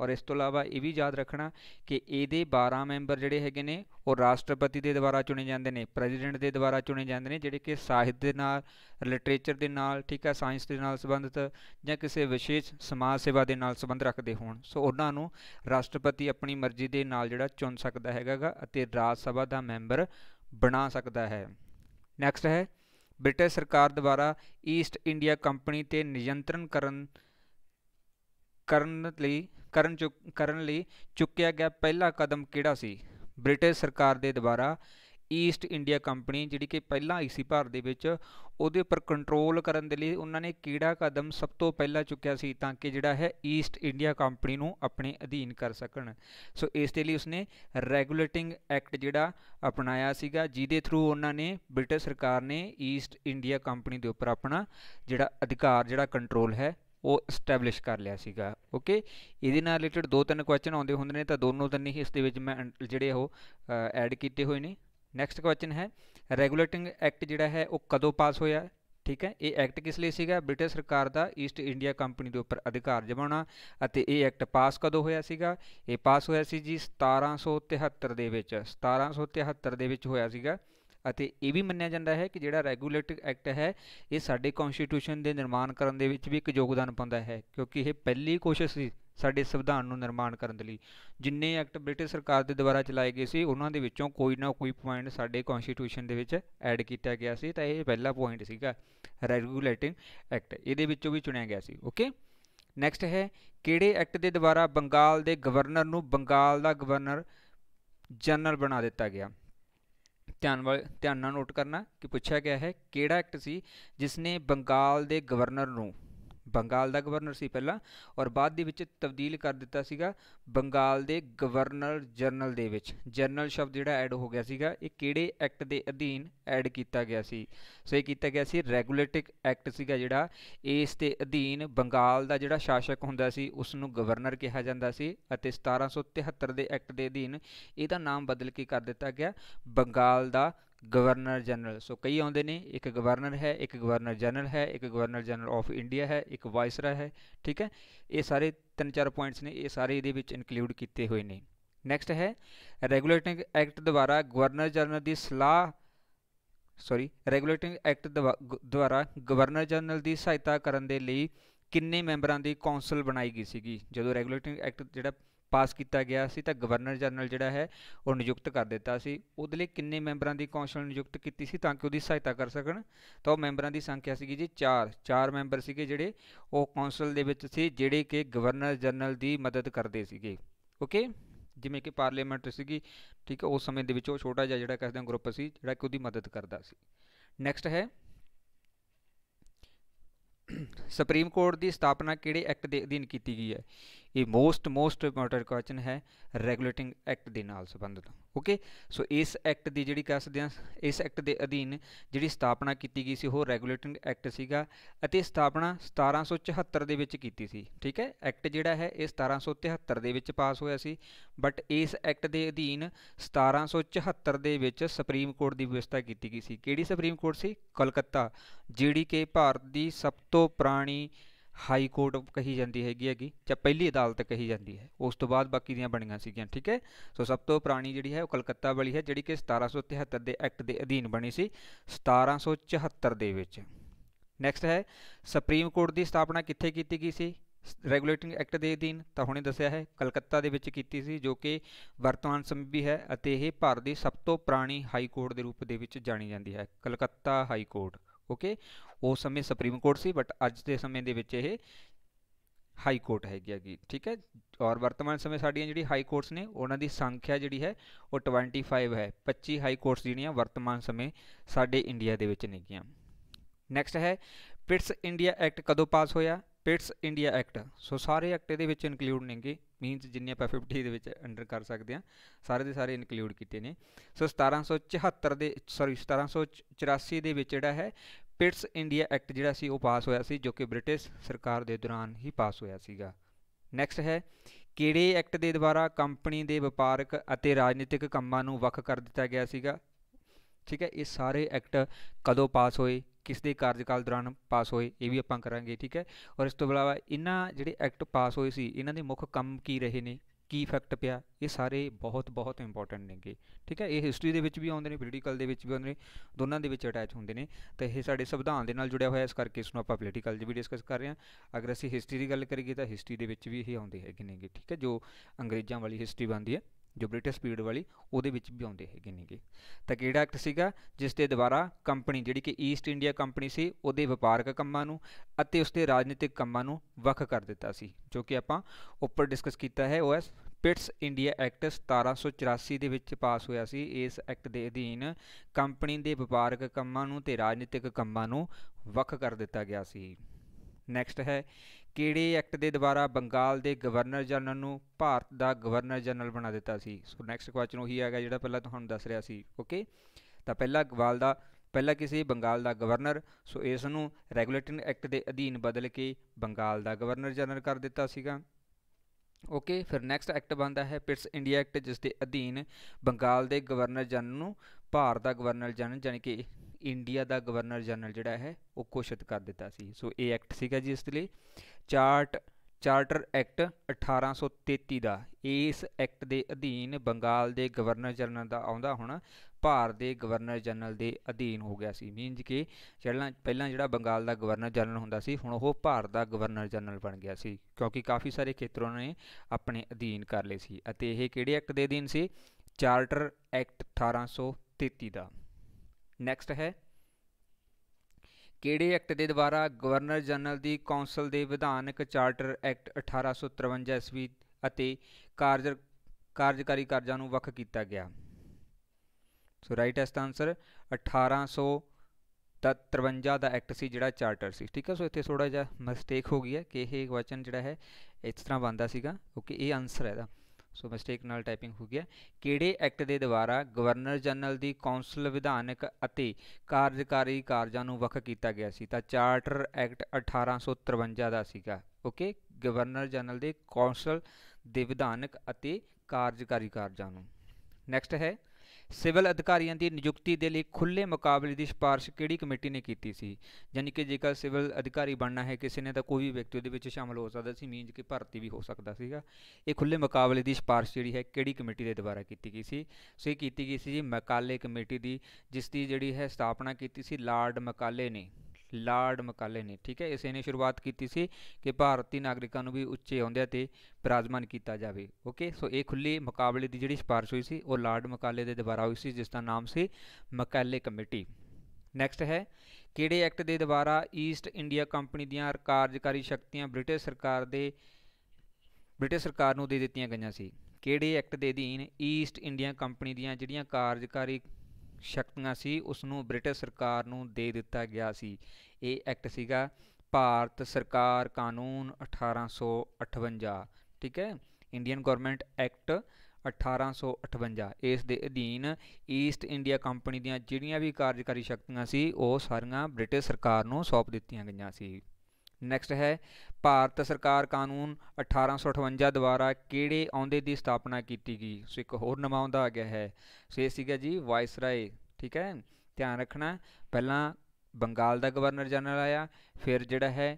ਔਰ ਇਸ ਤੋਂ ਇਲਾਵਾ ਇਹ ਵੀ ਯਾਦ ਰੱਖਣਾ ਕਿ ਇਹਦੇ 12 ਮੈਂਬਰ ਜਿਹੜੇ ਹੈਗੇ ਨੇ ਉਹ ਰਾਸ਼ਟਰਪਤੀ ਦੇ ਦੁਆਰਾ ਚੁਣੇ ਜਾਂਦੇ ਨੇ ਪ੍ਰੈਜ਼ੀਡੈਂਟ ਦੇ ਦੁਆਰਾ ਚੁਣੇ ਜਾਂਦੇ ਨੇ ਜਿਹੜੇ ਕਿ ਸਾਹਿਤ ਦੇ ਨਾਲ ਲਿਟਰੇਚਰ ਦੇ ਨਾਲ ਠੀਕ ਹੈ ਸਾਇੰਸ ਦੇ ਨਾਲ ਸੰਬੰਧਿਤ ਜਾਂ ਕਿਸੇ ਵਿਸ਼ੇਸ਼ ਸਮਾਜ ਸੇਵਾ ਦੇ ਨਾਲ ਸੰਬੰਧ ਰੱਖਦੇ ਹੋਣ ਸੋ ਉਹਨਾਂ ਨੂੰ ਰਾਸ਼ਟਰਪਤੀ ਆਪਣੀ ਮਰਜ਼ੀ ਦੇ ਨਾਲ ਜਿਹੜਾ ਚੁਣ ਸਕਦਾ ਹੈਗਾਗਾ ਅਤੇ ਰਾਜ ਸਭਾ ਦਾ ਮੈਂਬਰ ਬਣਾ ਸਕਦਾ ਹੈ ਨੈਕਸਟ ਹੈ ਬ੍ਰਿਟਿਸ਼ ਸਰਕਾਰ ਦੁਆਰਾ ਈਸਟ ਇੰਡੀਆ ਕੰਪਨੀ ਤੇ ਨਿਯੰਤਰਣ ਕਰਨ ਕਰਨ ਲਈ ਕਰਨ ਕਰਨ ਲਈ ਚੁੱਕਿਆ ਗਿਆ ਪਹਿਲਾ ਕਦਮ ਕਿਹੜਾ ਸੀ ਬ੍ਰਿਟਿਸ਼ ਸਰਕਾਰ ਦੇ ਦੁਆਰਾ ਈਸਟ ਇੰਡੀਆ ਕੰਪਨੀ ਜਿਹੜੀ ਕਿ ਪਹਿਲਾਂ ਆਈ ਸੀ ਭਾਰਤ ਦੇ ਵਿੱਚ ਉਹਦੇ ਉੱਪਰ ਕੰਟਰੋਲ ਕਰਨ ਦੇ ਲਈ ਉਹਨਾਂ ਨੇ ਕਿਹੜਾ ਕਦਮ ਸਭ ਤੋਂ ਪਹਿਲਾਂ ਚੁੱਕਿਆ ਸੀ ਤਾਂ ਕਿ ਜਿਹੜਾ ਹੈ ਈਸਟ ਇੰਡੀਆ ਕੰਪਨੀ ਨੂੰ ਆਪਣੇ ਅਧੀਨ ਕਰ ਸਕਣ ਸੋ ਇਸ ਦੇ ਲਈ ਉਸਨੇ ਰੈਗੂਲੇਟਿੰਗ ਐਕਟ ਜਿਹੜਾ ਅਪਣਾਇਆ ਸੀਗਾ ਜਿਹਦੇ ਥਰੂ ਉਹਨਾਂ ਨੇ ਬ੍ਰਿਟਿਸ਼ ਸਰਕਾਰ ਨੇ ਈਸਟ ਇੰਡੀਆ ਕੰਪਨੀ ਦੇ ਉੱਪਰ ਆਪਣਾ ਜਿਹੜਾ ਅਧਿਕਾਰ ਜਿਹੜਾ ਕੰਟਰੋਲ ਹੈ ਉਹ ਸਟੈਬਲਿਸ਼ ਕਰ ਲਿਆ ਸੀਗਾ ਓਕੇ ਇਹਦੇ ਨਾਲ ਰਿਲੇਟਡ ਦੋ ਤਿੰਨ ਕੁਐਸਚਨ ਆਉਂਦੇ ਹੁੰਦੇ ਨੇ ਤਾਂ ਦੋਨੋਂ ਤਿੰਨ ਹੀ ਇਸ ਦੇ ਵਿੱਚ ਮੈਂ ਜਿਹੜੇ ਉਹ ਐਡ ਕੀਤੇ ਹੋਏ ਨੇ ਨੈਕਸਟ ਕੁਐਸਚਨ ਹੈ ਰੈਗੂਲੇਟਿੰਗ ਐਕਟ ਜਿਹੜਾ ਹੈ ਉਹ ਕਦੋਂ ਪਾਸ ਹੋਇਆ ਠੀਕ ਹੈ ਇਹ ਐਕਟ ਕਿਸ ਲਈ ਸੀਗਾ ਬ੍ਰਿਟਿਸ਼ ਸਰਕਾਰ ਦਾ ਈਸਟ ਇੰਡੀਆ ਕੰਪਨੀ ਦੇ ਉੱਪਰ ਅਧਿਕਾਰ ਜਮਾਉਣਾ ਅਤੇ ਇਹ ਐਕਟ ਪਾਸ ਕਦੋਂ ਹੋਇਆ ਸੀਗਾ ਇਹ ਪਾਸ ਹੋਇਆ ਸੀ ਜੀ 1773 ਦੇ ਵਿੱਚ 1773 ਦੇ ਵਿੱਚ ਹੋਇਆ ਸੀਗਾ ਅਤੇ ਇਹ ਵੀ ਮੰਨਿਆ ਜਾਂਦਾ ਹੈ ਕਿ ਜਿਹੜਾ ਰੈਗੂਲੇਟਿਵ ਐਕਟ ਹੈ ਇਹ ਸਾਡੇ ਕਨਸਟੀਟਿਊਸ਼ਨ ਦੇ ਨਿਰਮਾਣ ਕਰਨ ਦੇ ਵਿੱਚ ਵੀ ਇੱਕ ਯੋਗਦਾਨ ਪਾਉਂਦਾ ਹੈ ਕਿਉਂਕਿ ਇਹ ਪਹਿਲੀ ਕੋਸ਼ਿਸ਼ ਸੀ ਸਾਡੇ ਸੰਵਿਧਾਨ ਨੂੰ ਨਿਰਮਾਣ ਕਰਨ ਦੇ ਲਈ ਜਿੰਨੇ ਐਕਟ ਬ੍ਰਿਟਿਸ਼ ਸਰਕਾਰ ਦੇ ਦੁਆਰਾ ਚਲਾਏ ਗਏ ਸੀ ਉਹਨਾਂ ਦੇ ਵਿੱਚੋਂ ਕੋਈ ਨਾ ਕੋਈ ਪੁਆਇੰਟ ਸਾਡੇ ਕਨਸਟੀਟਿਊਸ਼ਨ ਦੇ ਵਿੱਚ ਐਡ ਕੀਤਾ ਗਿਆ ਸੀ ਤਾਂ ਇਹ ਪਹਿਲਾ ਪੁਆਇੰਟ ਸੀਗਾ ਰੈਗੂਲੇਟਿੰਗ ਐਕਟ ਇਹਦੇ ਵਿੱਚੋਂ ਵੀ ਚੁਣਿਆ ਗਿਆ ਸੀ ਓਕੇ ਨੈਕਸਟ ਹੈ ਕਿਹੜੇ ਐਕਟ ਦੇ ਦੁਆਰਾ ਬੰਗਾਲ ਦੇ ਗਵਰਨਰ ਨੂੰ ਬੰਗਾਲ ਦਾ ਗਵਰਨਰ ਜਨਰਲ ਬਣਾ ਦਿੱਤਾ ਗਿਆ ਧਿਆਨ ਵਾਲ ਧਿਆਨ ਨਾਲ ਨੋਟ ਕਰਨਾ ਕਿ ਪੁੱਛਿਆ ਗਿਆ ਹੈ ਕਿਹੜਾ ਐਕਟ ਸੀ ਜਿਸ ਨੇ ਬੰਗਾਲ ਦੇ ਗਵਰਨਰ ਨੂੰ ਬੰਗਾਲ ਦਾ ਗਵਰਨਰ ਸੀ ਪਹਿਲਾਂ ਔਰ ਬਾਅਦ ਦੇ ਵਿੱਚ ਤਬਦੀਲ ਕਰ ਦਿੱਤਾ ਸੀਗਾ ਬੰਗਾਲ ਦੇ ਗਵਰਨਰ ਜਨਰਲ ਦੇ ਵਿੱਚ ਜਨਰਲ ਸ਼ਬਦ ਜਿਹੜਾ ਐਡ ਹੋ ਗਿਆ ਸੀਗਾ ਇਹ ਕਿਹੜੇ ਐਕਟ ਦੇ ਅਧੀਨ ਐਡ ਕੀਤਾ ਗਿਆ ਸੀ ਸੋ ਇਹ ਕੀਤਾ ਗਿਆ ਸੀ ਰੈਗੂਲੇਟਿਕ ਐਕਟ ਸੀਗਾ ਜਿਹੜਾ ਇਸ ਦੇ ਅਧੀਨ ਬੰਗਾਲ ਦਾ ਜਿਹੜਾ ਸ਼ਾਸਕ ਹੁੰਦਾ ਸੀ ਉਸ ਨੂੰ ਗਵਰਨਰ ਕਿਹਾ ਜਾਂਦਾ ਸੀ ਅਤੇ 1773 ਦੇ ਐਕਟ ਦੇ ਅਧੀਨ ਇਹਦਾ ਨਾਮ ਬਦਲ ਕੇ ਕਰ ਦਿੱਤਾ ਗਿਆ ਬੰਗਾਲ ਦਾ ਗਵਰਨਰ ਜਨਰਲ ਸੋ ਕਈ ਆਉਂਦੇ ਨੇ ਇੱਕ ਗਵਰਨਰ ਹੈ ਇੱਕ ਗਵਰਨਰ ਜਨਰਲ ਹੈ ਇੱਕ ਗਵਰਨਰ ਜਨਰਲ ਆਫ ਇੰਡੀਆ ਹੈ ਇੱਕ ਵਾਇਸਰਾ ਹੈ ਠੀਕ ਹੈ ਇਹ ਸਾਰੇ ਤਿੰਨ ਚਾਰ ਪੁਆਇੰਟਸ ਨੇ ਇਹ ਸਾਰੇ ਇਹਦੇ ਵਿੱਚ ਇਨਕਲੂਡ ਕੀਤੇ ਹੋਏ ਨੇ ਨੈਕਸਟ ਹੈ ਰੈਗੂਲੇਟਿੰਗ ਐਕਟ ਦੁਆਰਾ ਗਵਰਨਰ ਜਨਰਲ ਦੀ ਸਲਾਹ ਸੌਰੀ ਰੈਗੂਲੇਟਿੰਗ ਐਕਟ ਦੁਆਰਾ ਗਵਰਨਰ ਜਨਰਲ ਦੀ ਸਹਾਇਤਾ ਕਰਨ ਦੇ ਲਈ ਕਿੰਨੇ ਮੈਂਬਰਾਂ ਦੀ ਕੌਂਸਲ ਬਣਾਈ ਗਈ ਸੀਗੀ ਜਦੋਂ ਰੈਗੂਲੇਟਿੰਗ ਐਕਟ ਜਿਹੜਾ ਪਾਸ ਕੀਤਾ ਗਿਆ ਸੀ ਤਾਂ ਗਵਰਨਰ ਜਨਰਲ ਜਿਹੜਾ ਹੈ ਉਹ ਨਿਯੁਕਤ ਕਰ ਦਿੱਤਾ ਸੀ ਉਹਦੇ ਲਈ ਕਿੰਨੇ ਮੈਂਬਰਾਂ ਦੀ ਕੌਂਸਲ ਨਿਯੁਕਤ ਕੀਤੀ ਸੀ ਤਾਂ ਕਿ ਉਹਦੀ ਸਹਾਇਤਾ ਕਰ ਸਕਣ ਤਾਂ ਉਹ ਮੈਂਬਰਾਂ ਦੀ ਸੰਖਿਆ ਸੀਗੀ ਜੀ 4 4 ਮੈਂਬਰ ਸੀਗੇ ਜਿਹੜੇ ਉਹ ਕੌਂਸਲ ਦੇ ਵਿੱਚ ਸੀ ਜਿਹੜੇ ਕਿ ਗਵਰਨਰ ਜਨਰਲ ਦੀ ਮਦਦ ਕਰਦੇ ਸੀਗੇ ਓਕੇ ਜਿਵੇਂ ਕਿ ਪਾਰਲੀਮੈਂਟ ਸੀਗੀ ਠੀਕ ਹੈ ਉਸ ਸਮੇਂ ਦੇ ਵਿੱਚ ਉਹ ਛੋਟਾ ਜਿਹਾ ਜਿਹੜਾ ਕਹਿੰਦੇ ਗਰੁੱਪ ਸੀ ਜਿਹੜਾ ਕਿ ਉਹਦੀ ਮਦਦ ਕਰਦਾ ਸੀ ਨੈਕਸਟ ਹੈ ਸੁਪਰੀਮ ਕੋਰਟ ਦੀ ਸਥਾਪਨਾ ਕਿਹੜੇ ਐਕਟ ਦੇ ਅਧੀਨ ਕੀਤੀ ਗਈ ਹੈ ਇਹ ਮੋਸਟ ਮੋਸਟ ਇੰਪੋਰਟੈਂਟ ਕੁਐਸਚਨ ਹੈ ਰੈਗੂਲੇਟਿੰਗ ਐਕਟ ਦੇ ਨਾਲ ਸੰਬੰਧਿਤ ਓਕੇ ਸੋ ਇਸ ਐਕਟ ਦੀ ਜਿਹੜੀ ਕਹਿ ਸਕਦੇ ਆ ਇਸ ਐਕਟ ਦੇ ਅਧੀਨ ਜਿਹੜੀ ਸਥਾਪਨਾ ਕੀਤੀ ਗਈ ਸੀ ਉਹ ਰੈਗੂਲੇਟਿੰਗ ਐਕਟ ਸੀਗਾ ਅਤੇ ਸਥਾਪਨਾ 1774 ਦੇ ਵਿੱਚ ਕੀਤੀ ਸੀ ਠੀਕ ਹੈ ਐਕਟ ਜਿਹੜਾ ਹੈ ਇਹ 1773 ਦੇ ਵਿੱਚ ਪਾਸ ਹੋਇਆ ਸੀ ਬਟ ਇਸ ਐਕਟ ਦੇ ਅਧੀਨ 1774 ਦੇ ਵਿੱਚ ਸੁਪਰੀਮ ਕੋਰਟ ਦੀ ਵਿਵਸਥਾ ਕੀਤੀ ਗਈ ਸੀ ਕਿਹੜੀ ਸੁਪਰੀਮ ਕੋਰਟ ਸੀ ਕਲਕੱਤਾ ਜਿਹੜੀ ਕਿ ਭਾਰਤ ਦੀ ਸਭ ਤੋਂ ਪੁਰਾਣੀ ਹਾਈ ਕੋਰਟ ਕਹੀ ਜਾਂਦੀ ਹੈਗੀ ਹੈਗੀ ਜਾਂ ਪਹਿਲੀ ਅਦਾਲਤ ਕਹੀ ਜਾਂਦੀ ਹੈ ਉਸ ਤੋਂ ਬਾਅਦ ਬਾਕੀ ਦੀਆਂ ਬਣੀਆਂ ਸੀਗੀਆਂ ਠੀਕ ਹੈ ਸੋ ਸਭ ਤੋਂ ਪੁਰਾਣੀ ਜਿਹੜੀ ਹੈ ਉਹ ਕਲਕੱਤਾ ਵਾਲੀ ਹੈ ਜਿਹੜੀ ਕਿ 1773 ਦੇ ਐਕਟ ਦੇ ਅਧੀਨ ਬਣੀ ਸੀ 1774 ਦੇ ਵਿੱਚ ਨੈਕਸਟ ਹੈ ਸੁਪਰੀਮ ਕੋਰਟ ਦੀ ਸਥਾਪਨਾ ਕਿੱਥੇ ਕੀਤੀ ਗਈ ਸੀ ਰੈਗੂਲੇਟਿੰਗ ਐਕਟ ਦੇ ਅਧੀਨ ਤਾਂ ਹੁਣੇ ਦੱਸਿਆ ਹੈ ਕਲਕੱਤਾ ਦੇ ਵਿੱਚ ਕੀਤੀ ਸੀ ਜੋ ਕਿ ਵਰਤਮਾਨ ਸਮੇਂ ਵੀ ਹੈ ਅਤੇ ਇਹ ਭਾਰਤ ਦੀ ਸਭ ਤੋਂ ਪੁਰਾਣੀ ਹਾਈ ਕੋਰਟ ਦੇ ਰੂਪ ਦੇ ਵਿੱਚ ਜਾਣੀ ਜਾਂਦੀ ਹੈ ਕਲਕੱਤਾ ਹਾਈ ਕੋਰਟ ਓਕੇ ਉਸ ਸਮੇਂ ਸੁਪਰੀਮ ਕੋਰਟ ਸੀ ਬਟ ਅੱਜ ਦੇ ਸਮੇਂ ਦੇ ਵਿੱਚ ਇਹ ਹਾਈ ਕੋਰਟ ਹੈ ਗਿਆ ਜੀ ਠੀਕ ਹੈ ਔਰ ਵਰਤਮਾਨ ਸਮੇਂ ਸਾਡੀਆਂ ਜਿਹੜੀ ਹਾਈ ਕੋਰਟਸ ਨੇ ਉਹਨਾਂ ਦੀ ਸੰਖਿਆ ਜਿਹੜੀ ਹੈ ਉਹ 25 ਹੈ 25 ਹਾਈ ਕੋਰਟਸ ਜਿਹੜੀਆਂ ਵਰਤਮਾਨ ਸਮੇਂ ਸਾਡੇ ਇੰਡੀਆ ਦੇ ਵਿੱਚ ਨੇਗੀਆਂ ਨੈਕਸਟ ਹੈ ਪਿਟਸ ਇੰਡੀਆ ਐਕਟ ਕਦੋਂ ਪਾਸ ਹੋਇਆ ਪਿਟਸ ਇੰਡੀਆ ਐਕਟ ਸੋ ਸਾਰੇ ਐਕਟ ਇਹਦੇ ਵਿੱਚ ਇਨਕਲੂਡ ਨੇਗੇ ਮੀਨਸ ਜਿੰਨੇ ਆਪਾਂ 50 ਦੇ ਵਿੱਚ ਅੰਡਰ ਕਰ ਸਕਦੇ ਆ ਸਾਰੇ ਦੇ ਸਾਰੇ ਇਨਕਲੂਡ ਕੀਤੇ ਨੇ ਸੋ 1774 ਦੇ ਸੌਰੀ 1784 ਦੇ ਵਿੱਚ ਜਿਹੜਾ ਹੈ ਪਿਟਸ ਇੰਡੀਆ ਐਕਟ ਜਿਹੜਾ ਸੀ ਉਹ ਪਾਸ ਹੋਇਆ ਸੀ ਜੋ ਕਿ ਬ੍ਰਿਟਿਸ਼ ਸਰਕਾਰ ਦੇ ਦੌਰਾਨ ਹੀ ਪਾਸ ਹੋਇਆ ਸੀਗਾ ਨੈਕਸਟ ਹੈ ਕਿਹੜੇ ਐਕਟ ਦੇ ਦੁਆਰਾ ਕੰਪਨੀ ਦੇ ਵਪਾਰਕ ਅਤੇ ਰਾਜਨੀਤਿਕ ਕੰਮਾਂ ਨੂੰ ਵੱਖ ਕਰ ਦਿੱਤਾ ਗਿਆ ਸੀਗਾ ਠੀਕ ਹੈ ਇਹ ਸਾਰੇ ਐਕਟ ਕਦੋਂ ਪਾਸ ਹੋਏ ਕਿਸ ਦੇ ਕਾਰਜਕਾਲ ਦੌਰਾਨ ਪਾਸ ਹੋਏ ਇਹ ਵੀ ਆਪਾਂ ਕਰਾਂਗੇ ਠੀਕ ਹੈ ਔਰ ਇਸ ਤੋਂ ਇਲਾਵਾ ਇਹਨਾਂ ਜਿਹੜੇ ਐਕਟ ਪਾਸ ਹੋਏ ਸੀ ਇਹਨਾਂ ਦੇ ਮੁੱਖ ਕੰਮ ਕੀ ਰਹੇ ਨੇ ਕੀ ਇਫੈਕਟ ਪਿਆ ਇਹ ਸਾਰੇ ਬਹੁਤ ਬਹੁਤ ਇੰਪੋਰਟੈਂਟ ਨੇਗੇ ਠੀਕ ਹੈ ਇਹ ਹਿਸਟਰੀ ਦੇ ਵਿੱਚ ਵੀ ਆਉਂਦੇ ਨੇ ਪੋਲੀਟੀਕਲ ਦੇ ਵਿੱਚ ਵੀ ਆਉਂਦੇ ਨੇ ਦੋਨਾਂ ਦੇ ਵਿੱਚ ਅਟੈਚ ਹੁੰਦੇ ਨੇ ਤਾਂ ਇਹ ਸਾਡੇ ਸੰਵਿਧਾਨ ਦੇ ਨਾਲ ਜੁੜਿਆ ਹੋਇਆ ਇਸ ਕਰਕੇ ਇਸ ਨੂੰ ਆਪਾਂ ਪੋਲੀਟੀਕਲ ਜੀ ਵੀ ਡਿਸਕਸ ਕਰ ਰਹੇ ਹਾਂ ਅਗਰ ਅਸੀਂ ਹਿਸਟਰੀ ਦੀ ਗੱਲ ਕਰੀਏ ਤਾਂ ਹਿਸਟਰੀ ਦੇ ਵਿੱਚ ਵੀ ਇਹ ਆਉਂਦੇ ਹੈਗੇ ਨੇਗੇ ਠੀਕ ਹੈ ਜੋ ਅੰਗਰੇਜ਼ਾਂ ਵਾਲੀ ਹਿਸਟਰੀ ਬਣਦੀ ਹੈ ਜੋ ਬ੍ਰਿਟਿਸ਼ ਪੀਰੀਅਡ ਵਾਲੀ ਉਹਦੇ ਵਿੱਚ ਵੀ ਆਉਂਦੇ ਹੈਗੇ ਨੇਗੇ ਤਾਂ ਕਿਹੜਾ ਐਕਟ ਸੀਗਾ ਜਿਸ ਦੇ ਦੁਆਰਾ ਕੰਪਨੀ ਜਿਹੜੀ ਕਿ ਈਸਟ ਇੰਡੀਆ ਕੰਪਨੀ ਸੀ ਉਹਦੇ ਵਪਾਰਕ ਕੰਮਾਂ ਨੂੰ ਅਤੇ ਉਸਦੇ ਰਾਜਨੀਤਿਕ ਕੰਮਾਂ ਨੂੰ ਵੱਖ ਕਰ ਦਿੱਤਾ ਸੀ ਜੋ ਕਿ ਆਪਾਂ ਉੱਪਰ ਡਿਸਕਸ ਕੀਤਾ ਹੈ ਉਹ ਐਸ ਪਿਟਸ ਇੰਡੀਆ ਐਕਟ 1784 ਦੇ ਵਿੱਚ ਪਾਸ ਹੋਇਆ ਸੀ ਇਸ ਐਕਟ ਦੇ ਅਧੀਨ ਕੰਪਨੀ ਦੇ ਵਪਾਰਕ ਕੰਮਾਂ ਨੂੰ ਤੇ ਰਾਜਨੀਤਿਕ ਕੰਮਾਂ ਨੂੰ ਵੱਖ ਕਰ ਦਿੱਤਾ ਗਿਆ ਸੀ ਨੈਕਸਟ ਹੈ ਕਿਹੜੇ ਐਕਟ ਦੇ ਦੁਆਰਾ ਬੰਗਾਲ ਦੇ ਗਵਰਨਰ ਜਨਰਲ ਨੂੰ ਭਾਰਤ ਦਾ ਗਵਰਨਰ ਜਨਰਲ ਬਣਾ ਦਿੱਤਾ ਸੀ ਸੋ ਨੈਕਸਟ ਕੁਐਸਚਨ ਉਹੀ ਆਏਗਾ ਜਿਹੜਾ ਪਹਿਲਾਂ ਤੁਹਾਨੂੰ ਦੱਸ ਰਿਹਾ ਸੀ ਓਕੇ ਤਾਂ ਪਹਿਲਾ ਗਵਾਲ ਦਾ ਪਹਿਲਾ ਕਿਸੇ ਬੰਗਾਲ ਦਾ ਗਵਰਨਰ ਸੋ ਇਸ ਨੂੰ ਰੈਗੂਲੇਟਿੰਗ ਐਕਟ ਦੇ ਅਧੀਨ ਬਦਲ ਕੇ ਬੰਗਾਲ ਦਾ ਗਵਰਨਰ ਜਨਰਲ ਕਰ ਦਿੱਤਾ ਸੀਗਾ ਓਕੇ ਫਿਰ ਨੈਕਸਟ ਐਕਟ ਬਣਦਾ ਹੈ ਪਿਟਸ ਇੰਡੀਆ ਐਕਟ ਜਿਸ ਦੇ ਅਧੀਨ ਬੰਗਾਲ ਦੇ ਗਵਰਨਰ ਜਨਰਲ ਨੂੰ ਭਾਰਤ ਦਾ ਗਵਰਨਰ ਜਨਰਲ ਜਾਨੀ ਕਿ ਇੰਡੀਆ ਦਾ ਗਵਰਨਰ ਜਨਰਲ ਜਿਹੜਾ ਹੈ ਉਹ ਘੋਸ਼ਿਤ ਕਰ ਦਿੱਤਾ ਸੀ ਸੋ ਇਹ ਐਕਟ ਸੀਗਾ ਜੀ ਇਸ ਲਈ ਚਾਰਟ ਚਾਰਟਰ ਐਕਟ 1833 ਦਾ ਇਸ ਐਕਟ ਦੇ ਅਧੀਨ ਬੰਗਾਲ ਦੇ ਗਵਰਨਰ ਜਨਰਲ ਦਾ ਆਉਂਦਾ ਹੁਣ ਭਾਰਤ ਦੇ ਗਵਰਨਰ ਜਨਰਲ ਦੇ ਅਧੀਨ ਹੋ ਗਿਆ ਸੀ ਮੀਨਜ ਕਿ ਜਿਹੜਾ ਪਹਿਲਾਂ ਜਿਹੜਾ ਬੰਗਾਲ ਦਾ ਗਵਰਨਰ ਜਨਰਲ ਹੁੰਦਾ ਸੀ ਹੁਣ ਉਹ ਭਾਰਤ ਦਾ ਗਵਰਨਰ ਜਨਰਲ ਬਣ ਗਿਆ ਸੀ ਕਿਉਂਕਿ ਕਾਫੀ ਸਾਰੇ ਖੇਤਰਾਂ ਨੇ ਆਪਣੇ ਅਧੀਨ ਕਰ ਲਏ ਸੀ ਅਤੇ ਇਹ ਕਿਹੜੇ ਐਕਟ ਦੇ ਅਧੀਨ ਸੀ ਚਾਰਟਰ ਐਕਟ 1833 ਦਾ ਨੈਕਸਟ ਹੈ ਕਿਹੜੇ ਐਕਟ ਦੇ ਦੁਆਰਾ ਗਵਰਨਰ ਜਨਰਲ ਦੀ ਕੌਂਸਲ ਦੇ ਵਿਧਾਨਕ ਚਾਰਟਰ ਐਕਟ 1853 ਈਸਵੀ ਅਤੇ ਕਾਰਜ ਕਾਰਜਕਾਰੀ ਕਾਰਜਾਂ ਨੂੰ ਵੱਖ ਕੀਤਾ ਗਿਆ ਸੋ ਰਾਈਟ ਐਸਟ ਆਨਸਰ 1853 ਦਾ ਐਕਟ ਸੀ ਜਿਹੜਾ ਚਾਰਟਰ ਸੀ ਠੀਕ ਹੈ ਸੋ ਇੱਥੇ ਥੋੜਾ ਜਿਹਾ ਮਿਸਟੇਕ ਹੋ ਗਈ ਹੈ ਕਿ ਇਹ ਵਚਨ ਜਿਹੜਾ ਹੈ ਇਸ ਤਰ੍ਹਾਂ ਬੰਦਾ ਸੀਗਾ ਓਕੇ ਇਹ ਆਨਸਰ ਹੈ ਇਹਦਾ ਸੋ ਮਿਸਟੇਕ ਨਾਲ ਟਾਈਪਿੰਗ ਹੋ ਗਿਆ ਕਿਹੜੇ ਐਕਟ ਦੇ ਦੁਆਰਾ ਗਵਰਨਰ ਜਨਰਲ ਦੀ ਕੌਂਸਲ ਵਿਧਾਨਕ ਅਤੇ ਕਾਰਜਕਾਰੀ ਕਾਰਜਾਂ ਨੂੰ ਵੱਖ ਕੀਤਾ ਗਿਆ ਸੀ ਤਾਂ ਚਾਰਟਰ ਐਕਟ 1853 ਦਾ ਸੀਗਾ ਓਕੇ ਗਵਰਨਰ ਜਨਰਲ ਦੇ ਕੌਂਸਲ ਦੇ ਵਿਧਾਨਕ ਅਤੇ ਕਾਰਜਕਾਰੀ ਕਾਰਜਾਂ ਨੂੰ ਨੈਕਸਟ ਹੈ ਸਿਵਲ ਅਧਿਕਾਰੀਆਂ ਦੀ ਨਿਯੁਕਤੀ ਦੇ ਲਈ ਖੁੱਲੇ ਮੁਕਾਬਲੇ ਦੀ ਸਿਫਾਰਿਸ਼ ਕਿਹੜੀ ਕਮੇਟੀ ਨੇ ਕੀਤੀ ਸੀ ਯਾਨੀ ਕਿ ਜੇਕਰ ਸਿਵਲ ਅਧਿਕਾਰੀ ਬਣਨਾ ਹੈ ਕਿਸੇ ਨੇ ਤਾਂ ਕੋਈ ਵੀ ਵਿਅਕਤੀ ਉਹਦੇ ਵਿੱਚ ਸ਼ਾਮਲ ਹੋ ਸਕਦਾ ਸੀ ਮੀਨਜ਼ ਕਿ ਭਰਤੀ ਵੀ ਹੋ ਸਕਦਾ ਸੀਗਾ ਇਹ ਖੁੱਲੇ ਮੁਕਾਬਲੇ ਦੀ ਸਿਫਾਰਿਸ਼ ਜਿਹੜੀ ਹੈ ਕਿਹੜੀ ਕਮੇਟੀ ਦੇ ਦੁਆਰਾ ਕੀਤੀ ਗਈ ਸੀ ਸੋ ਇਹ ਕੀਤੀ ਗਈ ਸੀ ਜੀ ਮਕਾਲੇ ਕਮੇਟੀ ਦੀ ਜਿਸ ਦੀ ਜਿਹੜੀ ਹੈ ਸਥਾਪਨਾ ਕੀਤੀ ਸੀ ਲਾਰਡ ਮਕਾਲੇ ਨੇ ਲਾਰਡ ਮਕਾਲੇ ਨੇ ਠੀਕ ਹੈ ਇਸੇ ਨੇ ਸ਼ੁਰੂਆਤ ਕੀਤੀ ਸੀ ਕਿ ਭਾਰਤੀ ਨਾਗਰਿਕਾਂ ਨੂੰ ਵੀ ਉੱਚੇ ਆਉਂਦਿਆਂ ਤੇ ਪ੍ਰਾਜਮਾਨ ਕੀਤਾ ਜਾਵੇ ਓਕੇ ਸੋ ਇਹ ਖੁੱਲੇ ਮੁਕਾਬਲੇ ਦੀ ਜਿਹੜੀ ਸਿਫਾਰਿਸ਼ ਹੋਈ ਸੀ ਉਹ ਲਾਰਡ ਮਕਾਲੇ ਦੇ ਦੁਆਰਾ ਹੋਈ ਸੀ ਜਿਸ ਦਾ ਨਾਮ ਸੀ ਮਕਾਲੇ ਕਮੇਟੀ ਨੈਕਸਟ ਹੈ ਕਿਹੜੇ ਐਕਟ ਦੇ ਦੁਆਰਾ ਈਸਟ ਇੰਡੀਆ ਕੰਪਨੀ ਦੀਆਂ ਕਾਰਜਕਾਰੀ ਸ਼ਕਤੀਆਂ ਬ੍ਰਿਟਿਸ਼ ਸਰਕਾਰ ਦੇ ਬ੍ਰਿਟਿਸ਼ ਸਰਕਾਰ ਨੂੰ ਦੇ ਦਿੱਤੀਆਂ ਗਈਆਂ ਸੀ ਕਿਹੜੇ ਐਕਟ ਦੇ ਅਧੀਨ ਈਸਟ ਇੰਡੀਆ ਕੰਪਨੀ ਦੀਆਂ ਜਿਹੜੀਆਂ ਕਾਰਜਕਾਰੀ ਸ਼ਕਤੀਆਂ ਸੀ ਉਸ ਨੂੰ ਬ੍ਰਿਟਿਸ਼ ਸਰਕਾਰ ਨੂੰ ਦੇ ਦਿੱਤਾ ਗਿਆ ਸੀ ਇਹ ਐਕਟ ਸੀਗਾ ਭਾਰਤ ਸਰਕਾਰ ਕਾਨੂੰਨ 1858 ਠੀਕ ਹੈ ਇੰਡੀਅਨ ਗਵਰਨਮੈਂਟ ਐਕਟ 1858 ਇਸ ਦੇ ਅਧੀਨ ਈਸਟ ਇੰਡੀਆ ਕੰਪਨੀ ਦੀਆਂ ਜਿਹੜੀਆਂ ਵੀ ਕਾਰਜਕਾਰੀ ਸ਼ਕਤੀਆਂ ਸੀ ਉਹ ਸਾਰੀਆਂ ਬ੍ਰਿਟਿਸ਼ ਸਰਕਾਰ ਨੂੰ ਸੌਂਪ ਦਿੱਤੀਆਂ ਗਈਆਂ ਸੀ ਨੈਕਸਟ ਹੈ ਭਾਰਤ ਸਰਕਾਰ ਕਾਨੂੰਨ 1858 ਦੁਆਰਾ ਕਿਹੜੇ ਆਉਂਦੇ ਦੀ ਸਥਾਪਨਾ ਕੀਤੀ ਗਈ ਸੋ ਇੱਕ ਹੋਰ ਨਵਾਂ ਆਉਂਦਾ ਆ ਗਿਆ ਹੈ ਸੋ ਇਹ ਸੀਗਾ ਜੀ ਵਾਇਸਰਾਏ ਠੀਕ ਹੈ ਧਿਆਨ ਰੱਖਣਾ ਪਹਿਲਾਂ ਬੰਗਾਲ ਦਾ ਗਵਰਨਰ ਜਨਰਲ ਆਇਆ ਫਿਰ ਜਿਹੜਾ ਹੈ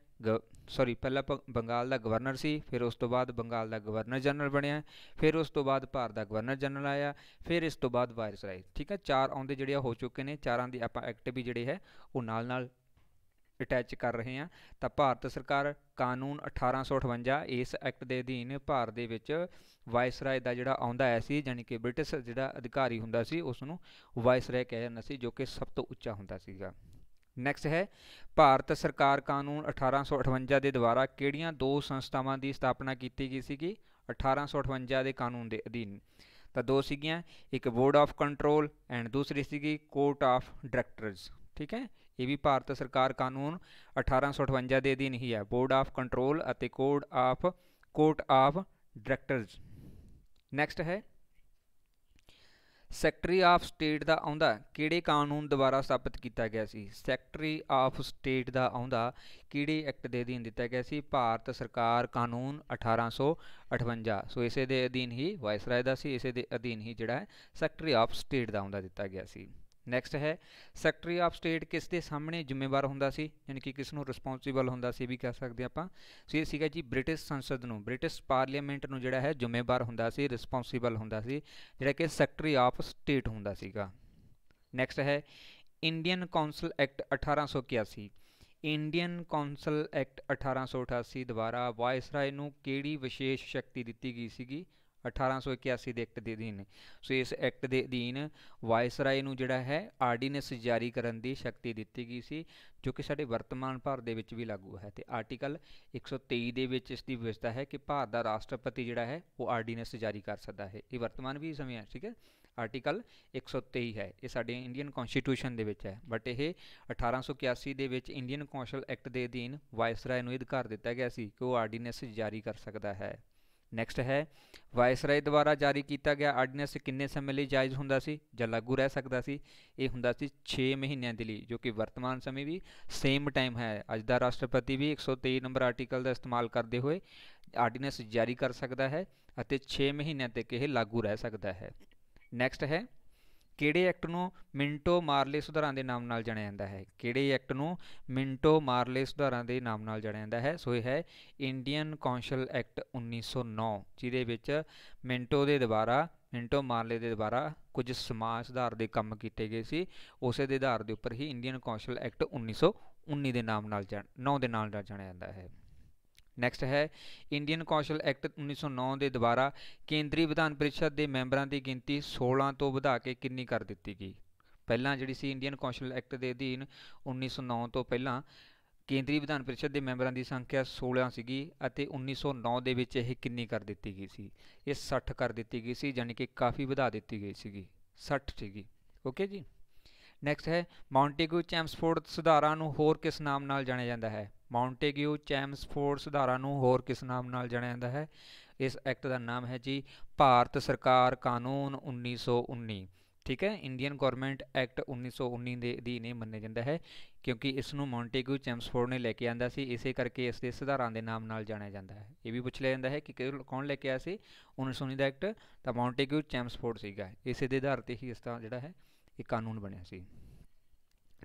ਸੌਰੀ ਪਹਿਲਾਂ ਬੰਗਾਲ ਦਾ ਗਵਰਨਰ ਸੀ ਫਿਰ ਉਸ ਤੋਂ ਬਾਅਦ ਬੰਗਾਲ ਦਾ ਗਵਰਨਰ ਜਨਰਲ ਬਣਿਆ ਫਿਰ ਉਸ ਤੋਂ ਬਾਅਦ ਭਾਰਤ ਦਾ ਗਵਰਨਰ ਜਨਰਲ ਆਇਆ ਫਿਰ ਇਸ ਤੋਂ ਬਾਅਦ ਵਾਇਸਰਾਏ ਠੀਕ ਹੈ ਚਾਰ ਆਉਂਦੇ ਜਿਹੜੇ ਹੋ ਚੁੱਕੇ ਨੇ ਚਾਰਾਂ ਦੀ ਆਪਾਂ ਐਕਟ ਵੀ ਜਿਹੜੇ ਹੈ ਉਹ ਨਾਲ ਨਾਲ ਅਟੈਚ ਕਰ ਰਹੇ ਹਾਂ ਤਾਂ ਭਾਰਤ ਸਰਕਾਰ ਕਾਨੂੰਨ 1858 ਇਸ ਐਕਟ ਦੇ ਅਧੀਨ ਭਾਰਤ ਦੇ ਵਿੱਚ ਵਾਇਸਰਾਏ ਦਾ ਜਿਹੜਾ ਆਉਂਦਾ ਆਇਆ ਸੀ ਯਾਨੀ ਕਿ ਬ੍ਰਿਟਿਸ਼ ਜਿਹੜਾ ਅਧਿਕਾਰੀ ਹੁੰਦਾ ਸੀ ਉਸ ਨੂੰ ਵਾਇਸਰਾਏ ਕਿਹਾ ਜਾਂਦਾ ਸੀ ਜੋ ਕਿ ਸਭ ਤੋਂ ਉੱਚਾ ਹੁੰਦਾ ਸੀਗਾ ਨੈਕਸਟ ਹੈ ਭਾਰਤ ਸਰਕਾਰ ਕਾਨੂੰਨ 1858 ਦੇ ਦੁਆਰਾ ਕਿਹੜੀਆਂ ਦੋ ਸੰਸਥਾਵਾਂ ਦੀ ਸਥਾਪਨਾ ਕੀਤੀ ਗਈ ਸੀਗੀ 1858 ਦੇ ਕਾਨੂੰਨ ਦੇ ਅਧੀਨ ਤਾਂ ਦੋ ਸੀਗੀਆਂ ਇੱਕ ਬੋਰਡ ਆਫ ਕੰਟਰੋਲ ਐਂਡ ਦੂਸਰੀ ਸੀਗੀ ਕੋਰਟ ਆਫ ਡਾਇਰੈਕਟਰਸ ਠੀਕ ਹੈ ਇਹ ਵੀ ਭਾਰਤ ਸਰਕਾਰ ਕਾਨੂੰਨ 1858 ਦੇ ਅਧੀਨ ਹੀ ਹੈ ਬੋਰਡ ਆਫ ਕੰਟਰੋਲ ਅਤੇ code of court of directors next ਹੈ ਸੈਕਟਰੀ ਆਫ ਸਟੇਟ ਦਾ ਆਉਂਦਾ ਕਿਹੜੇ ਕਾਨੂੰਨ ਦੁਆਰਾ ਸਥਾਪਿਤ ਕੀਤਾ ਗਿਆ ਸੀ ਸੈਕਟਰੀ ਆਫ ਸਟੇਟ ਦਾ ਆਉਂਦਾ ਕਿਹੜੇ ਐਕਟ ਦੇ ਅਧੀਨ ਦਿੱਤਾ ਗਿਆ ਸੀ ਭਾਰਤ ਸਰਕਾਰ ਕਾਨੂੰਨ 1858 ਸੋ ਇਸੇ ਦੇ ਅਧੀਨ ਹੀ ਵਾਇਸਰਾਏ ਦਾ ਸੀ ਇਸੇ ਦੇ ਅਧੀਨ ਹੀ ਜਿਹੜਾ ਹੈ ਸੈਕਟਰੀ ਆਫ ਸਟੇਟ ਦਾ ਆਉਂਦਾ ਦਿੱਤਾ ਗਿਆ ਸੀ ਨੈਕਸਟ ਹੈ ਸੈਕਟਰੀ ਆਫ ਸਟੇਟ ਕਿਸ ਦੇ ਸਾਹਮਣੇ ਜ਼ਿੰਮੇਵਾਰ ਹੁੰਦਾ ਸੀ ਯਾਨੀ ਕਿ ਕਿਸ ਨੂੰ ਰਿਸਪੌਂਸੀਬਲ ਹੁੰਦਾ ਸੀ ਵੀ ਕਹਿ ਸਕਦੇ ਆਪਾਂ ਸੋ ਇਹ ਸੀਗਾ ਜੀ ਬ੍ਰਿਟਿਸ਼ ਸੰਸਦ ਨੂੰ ਬ੍ਰਿਟਿਸ਼ ਪਾਰਲੀਮੈਂਟ ਨੂੰ ਜਿਹੜਾ ਹੈ ਜ਼ਿੰਮੇਵਾਰ ਹੁੰਦਾ ਸੀ ਰਿਸਪੌਂਸੀਬਲ ਹੁੰਦਾ ਸੀ ਜਿਹੜਾ ਕਿ ਸੈਕਟਰੀ ਆਫ ਸਟੇਟ ਹੁੰਦਾ ਸੀਗਾ ਨੈਕਸਟ ਹੈ Indian council act 1881 Indian council act 1888 ਦੁਆਰਾ ਵਾਇਸਰਾਏ ਨੂੰ ਕਿਹੜੀ ਵਿਸ਼ੇਸ਼ ਸ਼ਕਤੀ ਦਿੱਤੀ ਗਈ ਸੀਗੀ 1881 ਦੇ ਐਕਟ ਦੇ ਅਧੀਨ ਸੋ ਇਸ ਐਕਟ ਦੇ ਅਧੀਨ ਵਾਇਸਰਾਏ ਨੂੰ ਜਿਹੜਾ ਹੈ ਆਰਡੀਨੈਂਸ ਜਾਰੀ ਕਰਨ ਦੀ ਸ਼ਕਤੀ ਦਿੱਤੀ ਗਈ ਸੀ ਜੋ ਕਿ ਸਾਡੇ ਵਰਤਮਾਨ ਭਾਰਤ ਦੇ ਵਿੱਚ ਵੀ ਲਾਗੂ ਹੈ ਤੇ ਆਰਟੀਕਲ 123 ਦੇ ਵਿੱਚ ਇਸ ਦੀ ਵਿਵਸਥਾ ਹੈ ਕਿ ਭਾਰਤ ਦਾ ਰਾਸ਼ਟਰਪਤੀ ਜਿਹੜਾ ਹੈ ਉਹ ਆਰਡੀਨੈਂਸ ਜਾਰੀ ਕਰ ਸਕਦਾ ਹੈ ਇਹ ਵਰਤਮਾਨ ਵੀ ਸਮੇਂ ਹੈ ਠੀਕ ਹੈ ਆਰਟੀਕਲ 123 ਹੈ ਇਹ ਸਾਡੇ ਇੰਡੀਅਨ ਕਨਸਟੀਟਿਊਸ਼ਨ ਦੇ ਵਿੱਚ ਹੈ ਬਟ ਇਹ 1881 ਦੇ ਵਿੱਚ ਇੰਡੀਅਨ ਕੌਂਸਲ ਐਕਟ ਦੇ ਅਧੀਨ ਵਾਇਸਰਾਏ ਨੂੰ ਇਹ ਅਧਿਕਾਰ ਦਿੱਤਾ ਗਿਆ ਸੀ ਕਿ ਉਹ ਆਰਡੀਨੈਂਸ ਜਾਰੀ ਕਰ ਸਕਦਾ ਹੈ ਨੈਕਸਟ ਹੈ ਵਾਇਸਰਾਏ ਦੁਆਰਾ ਜਾਰੀ ਕੀਤਾ ਗਿਆ ਆਰਡੀਨੈਂਸ ਕਿੰਨੇ ਸਮੇਂ ਲਈ ਜਾਇਜ਼ ਹੁੰਦਾ ਸੀ ਜਾਂ ਲਾਗੂ ਰਹਿ ਸਕਦਾ ਸੀ ਇਹ ਹੁੰਦਾ ਸੀ 6 ਮਹੀਨਿਆਂ ਦੇ ਲਈ ਜੋ ਕਿ ਵਰਤਮਾਨ ਸਮੇਂ ਵੀ ਸੇਮ ਟਾਈਮ ਹੈ ਅੱਜ ਦਾ ਰਾਸ਼ਟਰਪਤੀ ਵੀ 123 ਨੰਬਰ ਆਰਟੀਕਲ ਦਾ ਇਸਤੇਮਾਲ ਕਰਦੇ ਹੋਏ ਆਰਡੀਨੈਂਸ ਜਾਰੀ ਕਰ ਸਕਦਾ ਹੈ ਅਤੇ 6 ਮਹੀਨਿਆਂ ਤੱਕ ਇਹ ਲਾਗੂ ਰਹਿ ਸਕਦਾ ਹੈ ਨੈਕਸਟ ਹੈ ਕਿਹੜੇ ਐਕਟ ਨੂੰ ਮਿੰਟੋ ਮਾਰਲੇ ਸੁਧਾਰਾਂ ਦੇ ਨਾਮ ਨਾਲ ਜਾਣਿਆ ਜਾਂਦਾ ਹੈ ਕਿਹੜੇ ਐਕਟ ਨੂੰ ਮਿੰਟੋ ਮਾਰਲੇ ਸੁਧਾਰਾਂ ਦੇ ਨਾਮ ਨਾਲ ਜਾਣਿਆ ਜਾਂਦਾ ਹੈ ਸੋ ਇਹ ਹੈ ਇੰਡੀਅਨ ਕੌਂਸਲ ਐਕਟ 1909 ਜਿਹਦੇ ਵਿੱਚ ਮਿੰਟੋ ਦੇ ਦੁਆਰਾ ਮਿੰਟੋ ਮਾਰਲੇ ਦੇ ਦੁਆਰਾ ਕੁਝ ਸਮਾਜ ਸੁਧਾਰ ਦੇ ਕੰਮ ਕੀਤੇ ਗਏ ਸੀ ਉਸੇ ਦੇ ਆਧਾਰ ਦੇ ਉੱਪਰ ਹੀ ਇੰਡੀਅਨ ਕੌਂਸਲ ਐਕਟ 1919 ਦੇ ਨਾਮ ਨਾਲ 9 ਦੇ ਨਾਲ ਜਾਣਿਆ ਜਾਂਦਾ ਹੈ ਨੈਕਸਟ ਹੈ ਇੰਡੀਅਨ ਕੌਂਸਲ ਐਕਟ 1909 ਦੇ ਦੁਆਰਾ ਕੇਂਦਰੀ ਵਿਧਾਨ ਪਰਿਸ਼ਦ ਦੇ ਮੈਂਬਰਾਂ ਦੀ ਗਿਣਤੀ 16 ਤੋਂ ਵਧਾ ਕੇ ਕਿੰਨੀ ਕਰ ਦਿੱਤੀ ਗਈ ਪਹਿਲਾਂ ਜਿਹੜੀ ਸੀ ਇੰਡੀਅਨ ਕੌਂਸਲ ਐਕਟ ਦੇ ਅਧੀਨ 1909 ਤੋਂ ਪਹਿਲਾਂ ਕੇਂਦਰੀ ਵਿਧਾਨ ਪਰਿਸ਼ਦ ਦੇ ਮੈਂਬਰਾਂ ਦੀ ਸੰਖਿਆ 16 ਸੀਗੀ ਅਤੇ 1909 ਦੇ ਵਿੱਚ ਇਹ ਕਿੰਨੀ ਕਰ ਦਿੱਤੀ ਗਈ ਸੀ ਇਹ 60 ਕਰ ਦਿੱਤੀ ਗਈ ਸੀ ਯਾਨੀ ਕਿ ਕਾਫੀ ਵਧਾ ਦਿੱਤੀ ਗਈ ਸੀਗੀ 60 ਸੀਗੀ ਓਕੇ ਜੀ ਨੈਕਸਟ ਹੈ ਮਾਉਂਟੇਗੂ ਚੈਮਸਫੋਰਡ ਸੁਧਾਰਾਂ ਨੂੰ ਹੋਰ ਕਿਸ ਨਾਮ ਨਾਲ ਜਾਣਿਆ ਜਾਂਦਾ ਹੈ ਮਾਉਂਟੇਗਿਊ ਚੈਮਸਫੋਰਡ ਸੁਧਾਰਾਂ ਨੂੰ ਹੋਰ ਕਿਸ ਨਾਮ ਨਾਲ ਜਾਣਿਆ ਜਾਂਦਾ ਹੈ ਇਸ ਐਕਟ ਦਾ ਨਾਮ ਹੈ ਜੀ ਭਾਰਤ ਸਰਕਾਰ ਕਾਨੂੰਨ 1919 ਠੀਕ ਹੈ ਇੰਡੀਅਨ ਗਵਰਨਮੈਂਟ ਐਕਟ 1919 ਦੇ ਅਧੀਨ ਇਹ ਮੰਨਿਆ ਜਾਂਦਾ ਹੈ ਕਿਉਂਕਿ ਇਸ ਨੂੰ ਮਾਉਂਟੇਗਿਊ ਚੈਮਸਫੋਰਡ ਨੇ ਲੈ ਕੇ ਆਂਦਾ ਸੀ ਇਸੇ ਕਰਕੇ ਇਸ ਦੇ ਸੁਧਾਰਾਂ ਦੇ ਨਾਮ ਨਾਲ ਜਾਣਿਆ ਜਾਂਦਾ ਹੈ ਇਹ ਵੀ ਪੁੱਛ ਲਿਆ ਜਾਂਦਾ ਹੈ ਕਿ ਕੌਣ ਲੈ ਕੇ ਆਇਆ ਸੀ 1919 ਦਾ ਐਕਟ ਤਾਂ ਮਾਉਂਟੇਗਿਊ ਚੈਮਸਫੋਰਡ ਸੀਗਾ ਇਸੇ ਦੇ ਆਧਾਰ ਤੇ ਹੀ ਇਸ ਦਾ ਜਿਹੜਾ ਹੈ ਇਹ ਕਾਨੂੰਨ ਬਣਿਆ ਸੀ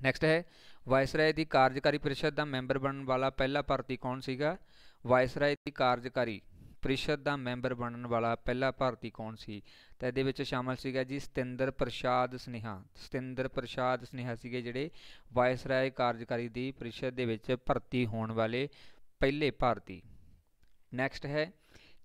ਨੈਕਸਟ ਹੈ ਵਾਇਸਰਾਏ ਦੀ ਕਾਰਜਕਾਰੀ ਪ੍ਰੀਸ਼ਦ ਦਾ ਮੈਂਬਰ ਬਣਨ ਵਾਲਾ ਪਹਿਲਾ ਭਾਰਤੀ ਕੌਣ ਸੀਗਾ ਵਾਇਸਰਾਏ ਦੀ ਕਾਰਜਕਾਰੀ ਪ੍ਰੀਸ਼ਦ ਦਾ ਮੈਂਬਰ ਬਣਨ ਵਾਲਾ ਪਹਿਲਾ ਭਾਰਤੀ ਕੌਣ ਸੀ ਤਾਂ ਇਹਦੇ ਵਿੱਚ ਸ਼ਾਮਲ ਸੀਗਾ ਜੀ ਸਤਿੰਦਰ ਪ੍ਰਸ਼ਾਦ ਸਨੇਹਾ ਸਤਿੰਦਰ ਪ੍ਰਸ਼ਾਦ ਸਨੇਹਾ ਸੀਗੇ ਜਿਹੜੇ ਵਾਇਸਰਾਏ ਕਾਰਜਕਾਰੀ ਦੀ ਪ੍ਰੀਸ਼ਦ ਦੇ ਵਿੱਚ ਭਰਤੀ ਹੋਣ ਵਾਲੇ ਪਹਿਲੇ ਭਾਰਤੀ ਨੈਕਸਟ ਹੈ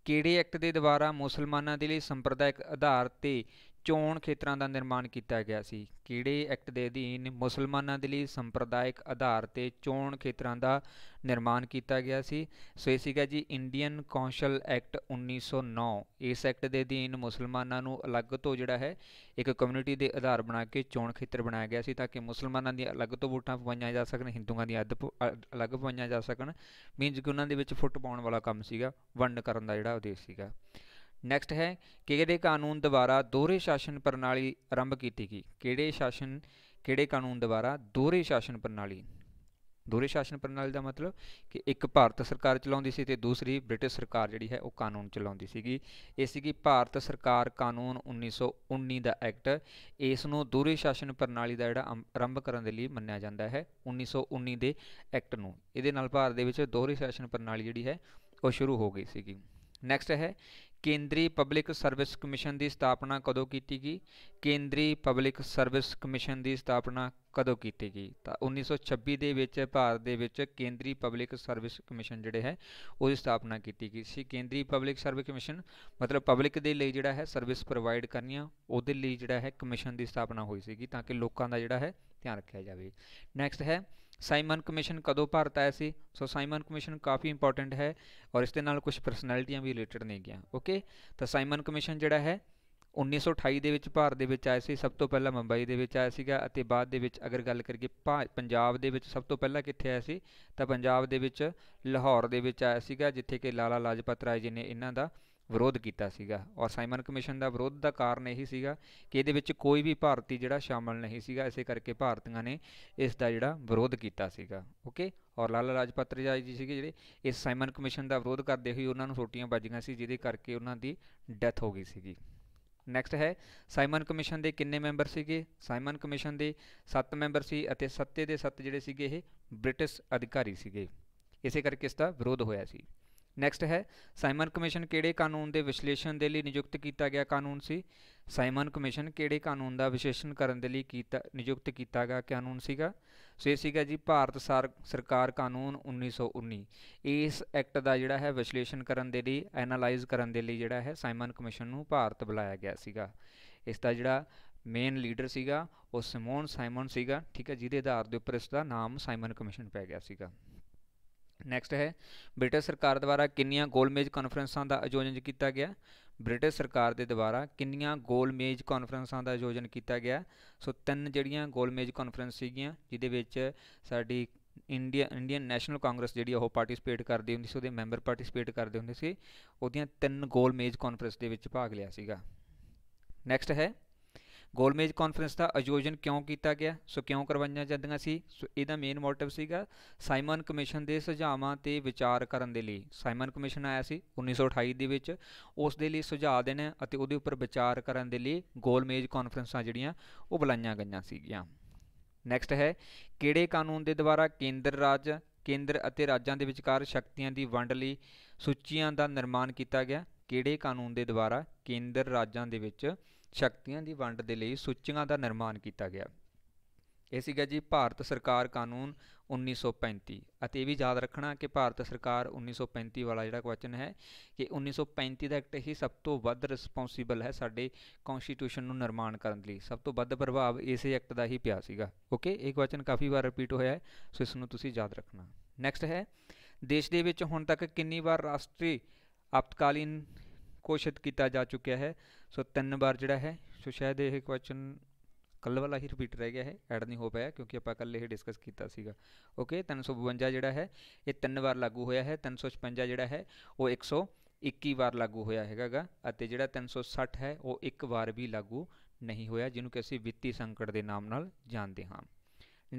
ਕਿਹੜੇ ਐਕਟ ਦੇ ਦੁਆਰਾ ਮੁਸਲਮਾਨਾਂ ਦੇ ਲਈ ਸੰਪਰਦਾਇਕ ਆਧਾਰ ਤੇ ਚੋਣ ਖੇਤਰਾਂ ਦਾ ਨਿਰਮਾਣ ਕੀਤਾ ਗਿਆ ਸੀ ਕਿਹੜੇ ਐਕਟ ਦੇ ਅਧੀਨ ਮੁਸਲਮਾਨਾਂ ਦੇ ਲਈ ਸੰਪਰਦਾਇਕ ਆਧਾਰ ਤੇ ਚੋਣ ਖੇਤਰਾਂ ਦਾ ਨਿਰਮਾਣ ਕੀਤਾ ਗਿਆ ਸੀ ਸੋ ਇਹ ਸੀਗਾ ਜੀ ਇੰਡੀਅਨ ਕੌਂਸਲ ਐਕਟ 1909 ਇਸ ਐਕਟ ਦੇ ਅਧੀਨ ਮੁਸਲਮਾਨਾਂ ਨੂੰ ਅਲੱਗ ਤੋਂ ਜਿਹੜਾ ਹੈ ਇੱਕ ਕਮਿਊਨਿਟੀ ਦੇ ਆਧਾਰ ਬਣਾ ਕੇ ਚੋਣ ਖੇਤਰ ਬਣਾਇਆ ਗਿਆ ਸੀ ਤਾਂ ਕਿ ਮੁਸਲਮਾਨਾਂ ਦੀਆਂ ਅਲੱਗ ਤੋਂ ਵੋਟਾਂ ਪਵਾਈਆਂ ਜਾ ਸਕਣ ਹਿੰਦੂਆਂ ਦੀਆਂ ਅਲੱਗ ਪਵਾਈਆਂ ਜਾ ਸਕਣ ਮੀਨਜ਼ ਕਿ ਉਹਨਾਂ ਦੇ ਵਿੱਚ ਫੁੱਟ ਪਾਉਣ ਵਾਲਾ ਕੰਮ ਸੀਗਾ ਵੰਡ ਕਰਨ ਦਾ ਜਿਹੜਾ ਉਦੇਸ਼ ਸੀਗਾ ਨੈਕਸਟ ਹੈ ਕਿਹੜੇ ਕਾਨੂੰਨ ਦੁਆਰਾ ਦੋਹਰੇ ਸ਼ਾਸਨ ਪ੍ਰਣਾਲੀ ਆਰੰਭ ਕੀਤੀ ਗਈ ਕਿਹੜੇ ਸ਼ਾਸਨ ਕਿਹੜੇ ਕਾਨੂੰਨ ਦੁਆਰਾ ਦੋਹਰੇ ਸ਼ਾਸਨ ਪ੍ਰਣਾਲੀ ਦੋਹਰੇ ਸ਼ਾਸਨ ਪ੍ਰਣਾਲੀ ਦਾ ਮਤਲਬ ਕਿ ਇੱਕ ਭਾਰਤ ਸਰਕਾਰ ਚਲਾਉਂਦੀ ਸੀ ਤੇ ਦੂਸਰੀ ਬ੍ਰਿਟਿਸ਼ ਸਰਕਾਰ ਜਿਹੜੀ ਹੈ ਉਹ ਕਾਨੂੰਨ ਚਲਾਉਂਦੀ ਸੀਗੀ ਇਹ ਸੀਗੀ ਭਾਰਤ ਸਰਕਾਰ ਕਾਨੂੰਨ 1919 ਦਾ ਐਕਟ ਇਸ ਨੂੰ ਦੋਹਰੇ ਸ਼ਾਸਨ ਪ੍ਰਣਾਲੀ ਦਾ ਜਿਹੜਾ ਆਰੰਭ ਕਰਨ ਦੇ ਲਈ ਮੰਨਿਆ ਜਾਂਦਾ ਹੈ 1919 ਦੇ ਐਕਟ ਨੂੰ ਇਹਦੇ ਨਾਲ ਭਾਰਤ ਦੇ ਵਿੱਚ ਦੋਹਰੇ ਸ਼ਾਸਨ ਪ੍ਰਣਾਲੀ ਜਿਹੜੀ ਹੈ ਉਹ ਸ਼ੁਰੂ ਹੋ ਗਈ ਸੀਗੀ ਨੈਕਸਟ ਹੈ ਕੇਂਦਰੀ ਪਬਲਿਕ ਸਰਵਿਸ ਕਮਿਸ਼ਨ ਦੀ ਸਥਾਪਨਾ ਕਦੋਂ ਕੀਤੀ ਗਈ ਕੇਂਦਰੀ ਪਬਲਿਕ ਸਰਵਿਸ ਕਮਿਸ਼ਨ ਦੀ ਸਥਾਪਨਾ ਕਦੋਂ ਕੀਤੀ ਗਈ ਤਾਂ 1926 ਦੇ ਵਿੱਚ ਭਾਰਤ ਦੇ ਵਿੱਚ ਕੇਂਦਰੀ ਪਬਲਿਕ ਸਰਵਿਸ ਕਮਿਸ਼ਨ ਜਿਹੜੇ ਹੈ ਦੀ ਸਥਾਪਨਾ ਕੀਤੀ ਗਈ ਸੀ ਕੇਂਦਰੀ ਪਬਲਿਕ ਸਰਵਿਸ ਕਮਿਸ਼ਨ ਮਤਲਬ ਪਬਲਿਕ ਦੇ ਲਈ ਜਿਹੜਾ ਹੈ ਸਰਵਿਸ ਪ੍ਰੋਵਾਈਡ ਕਰਨੀਆਂ ਉਹਦੇ ਲਈ ਜਿਹੜਾ ਹੈ ਕਮਿਸ਼ਨ ਦੀ ਸਥਾਪਨਾ ਹੋਈ ਸੀਗੀ ਤਾਂ ਕਿ ਲੋਕਾਂ ਦਾ ਜਿਹੜਾ ਹੈ ਧਿਆਨ ਰੱਖਿਆ ਜਾਵੇ ਨੈਕਸਟ ਹੈ ਸਾਈਮਨ ਕਮਿਸ਼ਨ ਕਦੋਂ ਭਾਰਤ ਆਇਆ ਸੀ ਸੋ ਸਾਈਮਨ ਕਮਿਸ਼ਨ ਕਾਫੀ ਇੰਪੋਰਟੈਂਟ ਹੈ ਔਰ ਇਸ ਦੇ ਨਾਲ ਕੁਝ ਪਰਸਨੈਲਿਟੀਆਂ ਵੀ ਰਿਲੇਟਡ ਨੇ ਗਿਆ ਓਕੇ ਤਾਂ ਸਾਈਮਨ ਕਮਿਸ਼ਨ ਜਿਹੜਾ ਹੈ 1928 ਦੇ ਵਿੱਚ ਭਾਰਤ ਦੇ ਵਿੱਚ ਆਇਆ ਸੀ ਸਭ ਤੋਂ ਪਹਿਲਾਂ ਮੁੰਬਈ ਦੇ ਵਿੱਚ ਆਇਆ ਸੀਗਾ ਅਤੇ ਬਾਅਦ ਦੇ ਵਿੱਚ ਅਗਰ ਗੱਲ ਕਰੀਏ ਪੰਜਾਬ ਦੇ ਵਿੱਚ ਸਭ ਤੋਂ ਪਹਿਲਾਂ ਕਿੱਥੇ ਆਇਆ ਸੀ ਤਾਂ ਪੰਜਾਬ ਦੇ ਵਿੱਚ ਲਾਹੌਰ ਦੇ ਵਿੱਚ ਆਇਆ ਸੀਗਾ ਜਿੱਥੇ ਕਿ ਲਾਲਾ ਲਾਜਪਤ ਰਾਏ ਜੀ ਨੇ ਇਹਨਾਂ ਦਾ ਵਿਰੋਧ ਕੀਤਾ ਸੀਗਾ ਔਰ ਸਾਈਮਨ ਕਮਿਸ਼ਨ ਦਾ ਵਿਰੋਧ ਦਾ ਕਾਰਨ ਇਹੀ ਸੀਗਾ ਕਿ ਇਹਦੇ ਵਿੱਚ ਕੋਈ ਵੀ ਭਾਰਤੀ ਜਿਹੜਾ ਸ਼ਾਮਲ ਨਹੀਂ ਸੀਗਾ ਇਸੇ ਕਰਕੇ ਭਾਰਤੀਆਂ ਨੇ ਇਸ ਦਾ ਜਿਹੜਾ ਵਿਰੋਧ ਕੀਤਾ ਸੀਗਾ ਓਕੇ ਔਰ ਲਾਲਾ ਰਾਜਪਤ ਰਾਜ ਜੀ ਸੀਗੇ ਜਿਹੜੇ ਇਸ ਸਾਈਮਨ ਕਮਿਸ਼ਨ ਦਾ ਵਿਰੋਧ ਕਰਦੇ ਹੋਏ ਉਹਨਾਂ ਨੂੰ ਸੋਟੀਆਂ ਗਈਆਂ ਸੀ ਜਿਹਦੇ ਕਰਕੇ ਉਹਨਾਂ ਦੀ ਡੈਥ ਹੋ ਗਈ ਸੀਗੀ ਨੈਕਸਟ ਹੈ ਸਾਈਮਨ ਕਮਿਸ਼ਨ ਦੇ ਕਿੰਨੇ ਮੈਂਬਰ ਸੀਗੇ ਸਾਈਮਨ ਕਮਿਸ਼ਨ ਦੇ 7 ਮੈਂਬਰ ਸੀ ਅਤੇ ਸੱਤੇ ਦੇ 7 ਜਿਹੜੇ ਸੀਗੇ ਇਹ ਬ੍ਰਿਟਿਸ਼ ਅਧਿਕਾਰੀ ਸੀਗੇ ਇਸੇ ਕਰਕੇ ਇਸ ਦਾ ਵਿਰੋਧ ਹੋਇਆ ਸੀ ਨੈਕਸਟ ਹੈ ਸਾਈਮਨ ਕਮਿਸ਼ਨ ਕਿਹੜੇ ਕਾਨੂੰਨ ਦੇ ਵਿਸ਼ਲੇਸ਼ਣ ਦੇ ਲਈ ਨਿਯੁਕਤ ਕੀਤਾ ਗਿਆ ਕਾਨੂੰਨ ਸੀ ਸਾਈਮਨ ਕਮਿਸ਼ਨ ਕਿਹੜੇ ਕਾਨੂੰਨ ਦਾ ਵਿਸ਼ਲੇਸ਼ਣ ਕਰਨ ਦੇ ਲਈ ਕੀਤਾ ਨਿਯੁਕਤ ਕੀਤਾ ਗਿਆ ਕਾਨੂੰਨ ਸੀਗਾ ਸੋ ਇਹ ਸੀਗਾ ਜੀ ਭਾਰਤ ਸਰਕਾਰ ਕਾਨੂੰਨ 1919 ਇਸ ਐਕਟ ਦਾ ਜਿਹੜਾ ਹੈ ਵਿਸ਼ਲੇਸ਼ਣ ਕਰਨ ਦੇ ਲਈ ਐਨਾਲਾਈਜ਼ ਕਰਨ ਦੇ ਲਈ ਜਿਹੜਾ ਹੈ ਸਾਈਮਨ ਕਮਿਸ਼ਨ ਨੂੰ ਭਾਰਤ ਬੁਲਾਇਆ ਗਿਆ ਸੀਗਾ ਇਸ ਦਾ ਜਿਹੜਾ ਮੇਨ ਲੀਡਰ ਸੀਗਾ ਉਹ ਸਿਮੋਨ ਸਾਈਮਨ ਸੀਗਾ ਠੀਕ ਹੈ ਜਿਹਦੇ ਆਧਾਰ ਦੇ ਉੱਪਰ ਇਸ ਦਾ ਨਾਮ ਸਾਈਮਨ ਕਮਿਸ਼ਨ ਪੈ ਗਿਆ ਸੀਗਾ ਨੈਕਸਟ ਹੈ ਬ੍ਰਿਟਿਸ਼ ਸਰਕਾਰ ਦੁਆਰਾ ਕਿੰਨੀਆਂ ਗੋਲਮੇਜ਼ ਕਾਨਫਰੰਸਾਂ ਦਾ ਆਯੋਜਨ ਕੀਤਾ ਗਿਆ ਬ੍ਰਿਟਿਸ਼ ਸਰਕਾਰ ਦੇ ਦੁਆਰਾ ਕਿੰਨੀਆਂ ਗੋਲਮੇਜ਼ ਕਾਨਫਰੰਸਾਂ ਦਾ ਆਯੋਜਨ ਕੀਤਾ ਗਿਆ ਸੋ ਤਿੰਨ ਜਿਹੜੀਆਂ ਗੋਲਮੇਜ਼ ਕਾਨਫਰੰਸ ਸੀਗੀਆਂ ਜਿਹਦੇ ਵਿੱਚ ਸਾਡੀ ਇੰਡੀਆ ਇੰਡੀਅਨ ਨੈਸ਼ਨਲ ਕਾਂਗਰਸ ਜਿਹੜੀ ਉਹ ਪਾਰਟਿਸਿਪੇਟ ਕਰਦੀ ਹੁੰਦੀ ਸੀ ਉਹਦੇ ਮੈਂਬਰ ਪਾਰਟਿਸਿਪੇਟ ਕਰਦੇ ਹੁੰਦੇ ਸੀ ਉਹਦੀਆਂ ਤਿੰਨ ਗੋਲਮੇਜ਼ ਕਾਨਫਰੰਸ ਦੇ ਵਿੱਚ ਭਾਗ ਲਿਆ ਸੀਗਾ ਨੈਕਸਟ ਹੈ ਗੋਲਮੇਜ ਕਾਨਫਰੰਸ ਦਾ ਆਯੋਜਨ ਕਿਉਂ ਕੀਤਾ ਗਿਆ ਸੋ ਕਿਉਂ ਕਰਵਾਈਆਂ ਜਾਂਦੀਆਂ ਸੀ ਸੋ ਇਹਦਾ ਮੇਨ ਮੋਟਿਵ ਸੀਗਾ ਸਾਈਮਨ ਕਮਿਸ਼ਨ ਦੇ ਸੁਝਾਵਾਂ ਤੇ ਵਿਚਾਰ ਕਰਨ ਦੇ ਲਈ ਸਾਈਮਨ ਕਮਿਸ਼ਨ ਆਇਆ ਸੀ 1928 ਦੇ ਵਿੱਚ ਉਸ ਦੇ ਲਈ ਸੁਝਾਅ ਦੇਣਾ ਅਤੇ ਉਹਦੇ ਉੱਪਰ ਵਿਚਾਰ ਕਰਨ ਦੇ ਲਈ ਗੋਲਮੇਜ ਕਾਨਫਰੰਸਾਂ ਜਿਹੜੀਆਂ ਉਹ ਬੁਲਾਈਆਂ ਗਈਆਂ ਸੀਗੀਆਂ ਨੈਕਸਟ ਹੈ ਕਿਹੜੇ ਕਾਨੂੰਨ ਦੇ ਦੁਆਰਾ ਕੇਂਦਰ ਰਾਜ ਕੇਂਦਰ ਅਤੇ ਰਾਜਾਂ ਦੇ ਵਿਚਕਾਰ ਸ਼ਕਤੀਆਂ ਦੀ ਵੰਡ ਲਈ ਸੂਚੀਆਂ ਦਾ ਨਿਰਮਾਣ ਕੀਤਾ ਗਿਆ ਕਿਹੜੇ ਕਾਨੂੰਨ ਦੇ ਦੁਆਰਾ ਕੇਂਦਰ ਰਾਜਾਂ ਦੇ ਵਿੱਚ ਸ਼ਕਤੀਆਂ ਦੀ ਵੰਡ ਦੇ ਲਈ ਸੂਚੀਆਂ ਦਾ ਨਿਰਮਾਣ ਕੀਤਾ ਗਿਆ ਇਹ ਸੀਗਾ ਜੀ ਭਾਰਤ ਸਰਕਾਰ ਕਾਨੂੰਨ 1935 ਅਤੇ ਇਹ ਵੀ ਯਾਦ ਰੱਖਣਾ ਕਿ ਭਾਰਤ ਸਰਕਾਰ 1935 ਵਾਲਾ ਜਿਹੜਾ ਕੁਐਸਚਨ ਹੈ ਕਿ 1935 ਦਾ ਐਕਟ ਹੀ ਸਭ ਤੋਂ ਵੱਧ ਰਿਸਪੌਂਸੀਬਲ ਹੈ ਸਾਡੇ ਕਨਸਟੀਟਿਊਸ਼ਨ ਨੂੰ ਨਿਰਮਾਣ ਕਰਨ ਲਈ ਸਭ ਤੋਂ ਵੱਧ ਪ੍ਰਭਾਵ ਇਸੇ ਐਕਟ ਦਾ ਹੀ ਪਿਆ ਸੀਗਾ ਓਕੇ ਇਹ ਕੁਐਸਚਨ ਕਾਫੀ ਵਾਰ ਰਿਪੀਟ ਹੋਇਆ ਹੈ ਸੋ ਇਸ ਨੂੰ ਤੁਸੀਂ ਯਾਦ ਰੱਖਣਾ ਨੈਕਸਟ ਹੈ ਦੇਸ਼ ਦੇ ਵਿੱਚ ਹੁਣ ਤੱਕ ਕਿੰਨੀ ਵਾਰ ਰਾਸ਼ਟਰੀ ਆਪਤਕਾਲੀਨ ਕੋਸ਼ਿਤ ਕੀਤਾ ਜਾ ਚੁੱਕਿਆ ਹੈ ਸੋ ਤਿੰਨ ਵਾਰ ਜਿਹੜਾ ਹੈ ਸੋ ਸ਼ਾਇਦ ਇਹ ਕੁਐਸਚਨ ਕੱਲ ਵਾਲਾ ਹੀ ਰਿਪੀਟ ਰਹਿ ਗਿਆ ਹੈ ਐਡ ਨਹੀਂ ਹੋ ਪਾਇਆ ਕਿਉਂਕਿ ਆਪਾਂ ਕੱਲ ਇਹ ਡਿਸਕਸ ਕੀਤਾ ਸੀਗਾ ਓਕੇ 352 ਜਿਹੜਾ ਹੈ ਇਹ ਤਿੰਨ ਵਾਰ ਲਾਗੂ ਹੋਇਆ ਹੈ 356 ਜਿਹੜਾ ਹੈ ਉਹ 121 ਵਾਰ ਲਾਗੂ ਹੋਇਆ ਹੈਗਾਗਾ ਅਤੇ ਜਿਹੜਾ 360 ਹੈ ਉਹ ਇੱਕ ਵਾਰ ਵੀ ਲਾਗੂ ਨਹੀਂ ਹੋਇਆ ਜਿਹਨੂੰ ਕਿ ਅਸੀਂ ਵਿੱਤੀ ਸੰਕਟ ਦੇ ਨਾਮ ਨਾਲ ਜਾਣਦੇ ਹਾਂ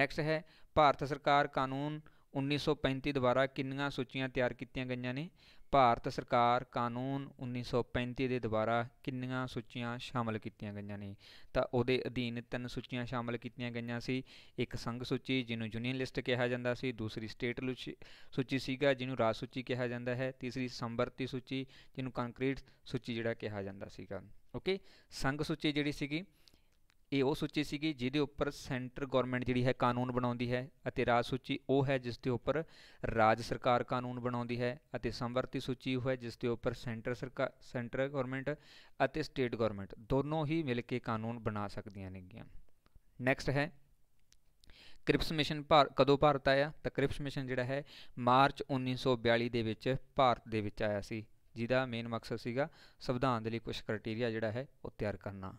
ਨੈਕਸਟ ਹੈ ਭਾਰਤ ਸਰਕਾਰ ਕਾਨੂੰਨ 1935 ਦੁਆਰਾ ਕਿੰਨੀਆਂ ਸੂਚੀਆਂ ਤਿਆਰ ਕੀਤੀਆਂ ਗਈਆਂ ਨੇ ਭਾਰਤ ਸਰਕਾਰ ਕਾਨੂੰਨ 1935 ਦੇ ਦੁਆਰਾ ਕਿੰਨੀਆਂ ਸੂਚੀਆਂ ਸ਼ਾਮਲ ਕੀਤੀਆਂ ਗਈਆਂ ਨੇ ਤਾਂ ਉਹਦੇ ਅਧੀਨ ਤਿੰਨ ਸੂਚੀਆਂ ਸ਼ਾਮਲ ਕੀਤੀਆਂ ਗਈਆਂ ਸੀ ਇੱਕ ਸੰਘ ਸੂਚੀ ਜਿਹਨੂੰ ਯੂਨੀਅਨ ਲਿਸਟ ਕਿਹਾ ਜਾਂਦਾ ਸੀ ਦੂਸਰੀ ਸਟੇਟ ਸੂਚੀ ਸੀਗਾ ਜਿਹਨੂੰ ਰਾਜ ਸੂਚੀ ਕਿਹਾ ਜਾਂਦਾ ਹੈ ਤੀਸਰੀ ਸੰਵਰਤੀ ਸੂਚੀ ਜਿਹਨੂੰ ਕੰਕਰੀਟ ਸੂਚੀ ਜਿਹੜਾ ਕਿਹਾ ਜਾਂਦਾ ਸੀਗਾ ਓਕੇ ਸੰਘ ਸੂਚੀ ਜਿਹੜੀ ਸੀਗੀ ਇਹ ਉਹ ਸੂਚੀ ਸੀਗੀ ਜਿਹਦੇ ਉੱਪਰ ਸੈਂਟਰ ਗਵਰਨਮੈਂਟ ਜਿਹੜੀ ਹੈ ਕਾਨੂੰਨ ਬਣਾਉਂਦੀ ਹੈ ਅਤੇ ਰਾਜ ਸੂਚੀ ਉਹ ਹੈ ਜਿਸ ਦੇ ਉੱਪਰ ਰਾਜ ਸਰਕਾਰ ਕਾਨੂੰਨ ਬਣਾਉਂਦੀ ਹੈ ਅਤੇ ਸਮਵਰਤੀ ਸੂਚੀ ਉਹ ਹੈ ਜਿਸ ਦੇ ਉੱਪਰ ਸੈਂਟਰ ਸਰਕਾਰ ਸੈਂਟਰ ਗਵਰਨਮੈਂਟ ਅਤੇ ਸਟੇਟ ਗਵਰਨਮੈਂਟ ਦੋਨੋਂ ਹੀ ਮਿਲ ਕੇ ਕਾਨੂੰਨ ਬਣਾ ਸਕਦੀਆਂ ਨੇਗੀਆਂ ਨੈਕਸਟ ਹੈ ਕ੍ਰਿਪਸ ਮਿਸ਼ਨ ਕਦੋਂ ਭਾਰਤ ਆਇਆ ਤਾਂ ਕ੍ਰਿਪਸ ਮਿਸ਼ਨ ਜਿਹੜਾ ਹੈ ਮਾਰਚ 1942 ਦੇ ਵਿੱਚ ਭਾਰਤ ਦੇ ਵਿੱਚ ਆਇਆ ਸੀ ਜਿਹਦਾ ਮੇਨ ਮਕਸਦ ਸੀਗਾ ਸੰਵਿਧਾਨ ਦੇ ਲਈ ਕੁਝ ਕ੍ਰਾਈਟੇਰੀਆ ਜਿਹੜਾ ਹੈ ਉਹ ਤਿਆਰ ਕਰਨਾ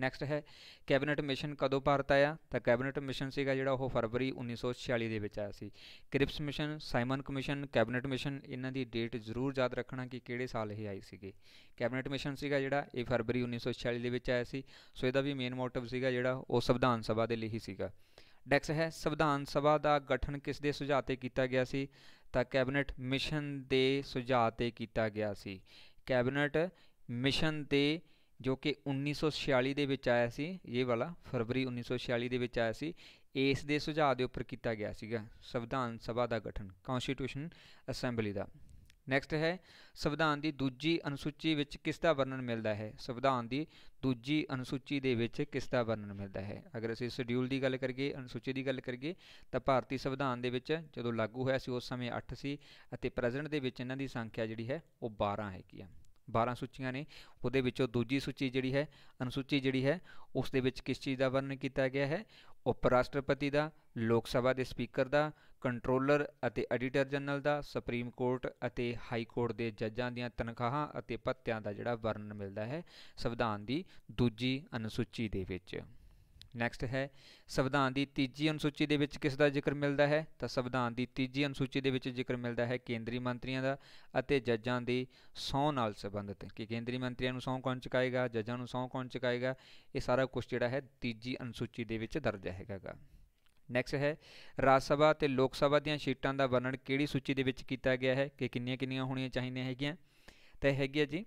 ਨੈਕਸਟ ਹੈ ਕੈਬਨਿਟ ਮਿਸ਼ਨ ਕਦੋਂ ਭਾਰਤ ਆਇਆ ਤਾਂ ਕੈਬਨਿਟ ਮਿਸ਼ਨ ਸੀਗਾ ਜਿਹੜਾ ਉਹ ਫਰਵਰੀ 1946 ਦੇ ਵਿੱਚ ਆਇਆ ਸੀ Cripps mission Simon commission cabinet mission ਇਹਨਾਂ ਦੀ ਡੇਟ ਜ਼ਰੂਰ ਯਾਦ ਰੱਖਣਾ ਕਿ ਕਿਹੜੇ ਸਾਲ ਇਹ ਆਏ ਸੀਗੇ ਕੈਬਨਿਟ ਮਿਸ਼ਨ ਸੀਗਾ ਜਿਹੜਾ ਇਹ ਫਰਵਰੀ 1946 ਦੇ ਵਿੱਚ ਆਇਆ ਸੀ ਸੋ ਇਹਦਾ ਵੀ ਮੇਨ ਮੋਟਿਵ ਸੀਗਾ ਜਿਹੜਾ ਉਹ ਸੰਵਿਧਾਨ ਸਭਾ ਦੇ ਲਈ ਹੀ ਸੀਗਾ ਡੈਕਸ ਹੈ ਸੰਵਿਧਾਨ ਸਭਾ ਦਾ ਗਠਨ ਕਿਸ ਦੇ ਸੁਝਾਅ ਤੇ ਕੀਤਾ ਗਿਆ ਸੀ ਤਾਂ ਕੈਬਨਿਟ ਮਿਸ਼ਨ ਦੇ ਸੁਝਾਅ ਤੇ ਕੀਤਾ ਗਿਆ ਸੀ ਕੈਬਨਿਟ ਮਿਸ਼ਨ ਦੇ ਜੋ ਕਿ 1946 ਦੇ ਵਿੱਚ ਆਇਆ ਸੀ ਇਹ ਵਾਲਾ ਫਰਵਰੀ 1946 ਦੇ ਵਿੱਚ ਆਇਆ ਸੀ ਇਸ ਦੇ ਸੁਝਾਅ ਦੇ ਉੱਪਰ ਕੀਤਾ ਗਿਆ ਸੀਗਾ ਸੰਵਿਧਾਨ ਸਭਾ ਦਾ ਗਠਨ ਕਨਸਟੀਟਿਊਸ਼ਨ ਅਸੈਂਬਲੀ ਦਾ ਨੈਕਸਟ ਹੈ ਸੰਵਿਧਾਨ ਦੀ ਦੂਜੀ ਅਨੁਸੂਚੀ ਵਿੱਚ ਕਿਸ ਦਾ ਵਰਣਨ ਮਿਲਦਾ ਹੈ ਸੰਵਿਧਾਨ ਦੀ ਦੂਜੀ ਅਨੁਸੂਚੀ ਦੇ ਵਿੱਚ ਕਿਸ ਦਾ ਵਰਣਨ ਮਿਲਦਾ ਹੈ ਅਗਰ ਅਸੀਂ ਸ਼ਡਿਊਲ ਦੀ ਗੱਲ ਕਰੀਏ ਅਨੁਸੂਚੀ ਦੀ ਗੱਲ ਕਰੀਏ ਤਾਂ ਭਾਰਤੀ ਸੰਵਿਧਾਨ ਦੇ ਵਿੱਚ ਜਦੋਂ ਲਾਗੂ ਹੋਇਆ ਸੀ ਉਸ ਸਮੇਂ 8 ਸੀ ਅਤੇ ਪ੍ਰੈਜ਼ੈਂਟ ਦੇ ਵਿੱਚ ਇਹਨਾਂ ਦੀ ਸੰਖਿਆ ਜਿਹੜੀ ਹੈ ਉਹ 12 ਹੈਗੀ ਆ 12 ਸੂਚੀਆਂ ਨੇ ਉਹਦੇ ਵਿੱਚੋਂ ਦੂਜੀ ਸੂਚੀ ਜਿਹੜੀ ਹੈ ਅਨੁਸੂਚੀ ਜਿਹੜੀ ਹੈ ਉਸ ਦੇ ਵਿੱਚ ਕਿਸ ਚੀਜ਼ ਦਾ ਵਰਣਨ ਕੀਤਾ ਗਿਆ ਹੈ ਉਪ ਰਾਸ਼ਟਰਪਤੀ ਦਾ ਲੋਕ ਸਭਾ ਦੇ ਸਪੀਕਰ ਦਾ ਕੰਟਰੋਲਰ ਅਤੇ ਐਡੀਟਰ ਜਨਰਲ ਦਾ ਸੁਪਰੀਮ ਕੋਰਟ ਅਤੇ ਹਾਈ ਕੋਰਟ ਦੇ ਜੱਜਾਂ ਦੀਆਂ ਤਨਖਾਹਾਂ ਅਤੇ ਭੱਤਿਆਂ ਦਾ ਜਿਹੜਾ ਵਰਣਨ ਮਿਲਦਾ ਹੈ ਸੰਵਿਧਾਨ ਦੀ ਦੂਜੀ ਅਨੁਸੂਚੀ ਦੇ ਵਿੱਚ ਨੈਕਸਟ ਹੈ ਸੰਵਿਧਾਨ ਦੀ ਤੀਜੀ ਅਨੁਸੂਚੀ ਦੇ ਵਿੱਚ ਕਿਸ ਦਾ ਜ਼ਿਕਰ ਮਿਲਦਾ ਹੈ ਤਾਂ ਸੰਵਿਧਾਨ ਦੀ ਤੀਜੀ ਅਨੁਸੂਚੀ ਦੇ ਵਿੱਚ ਜ਼ਿਕਰ ਮਿਲਦਾ ਹੈ ਕੇਂਦਰੀ ਮੰਤਰੀਆਂ ਦਾ ਅਤੇ ਜੱਜਾਂ ਦੀ ਸੌਂ ਨਾਲ ਸੰਬੰਧਿਤ ਕਿ ਕੇਂਦਰੀ ਮੰਤਰੀਆਂ ਨੂੰ ਸੌਂ ਕੌਣ ਚੁਕਾਏਗਾ ਜੱਜਾਂ ਨੂੰ ਸੌਂ ਕੌਣ ਚੁਕਾਏਗਾ ਇਹ ਸਾਰਾ ਕੁਝ ਜਿਹੜਾ ਹੈ ਤੀਜੀ ਅਨੁਸੂਚੀ ਦੇ ਵਿੱਚ ਦਰਜ ਹੈਗਾਗਾ ਨੈਕਸਟ ਹੈ ਰਾਜ ਸਭਾ ਤੇ ਲੋਕ ਸਭਾ ਦੀਆਂ ਸੀਟਾਂ ਦਾ ਵਰਣਨ ਕਿਹੜੀ ਸੂਚੀ ਦੇ ਵਿੱਚ ਕੀਤਾ ਗਿਆ ਹੈ ਕਿ ਕਿੰਨੀਆਂ ਕਿੰਨੀਆਂ ਹੋਣੀਆਂ ਚਾਹੀਦੀਆਂ ਹੈਗੀਆਂ ਤਾਂ ਹੈਗੀ ਹੈ ਜੀ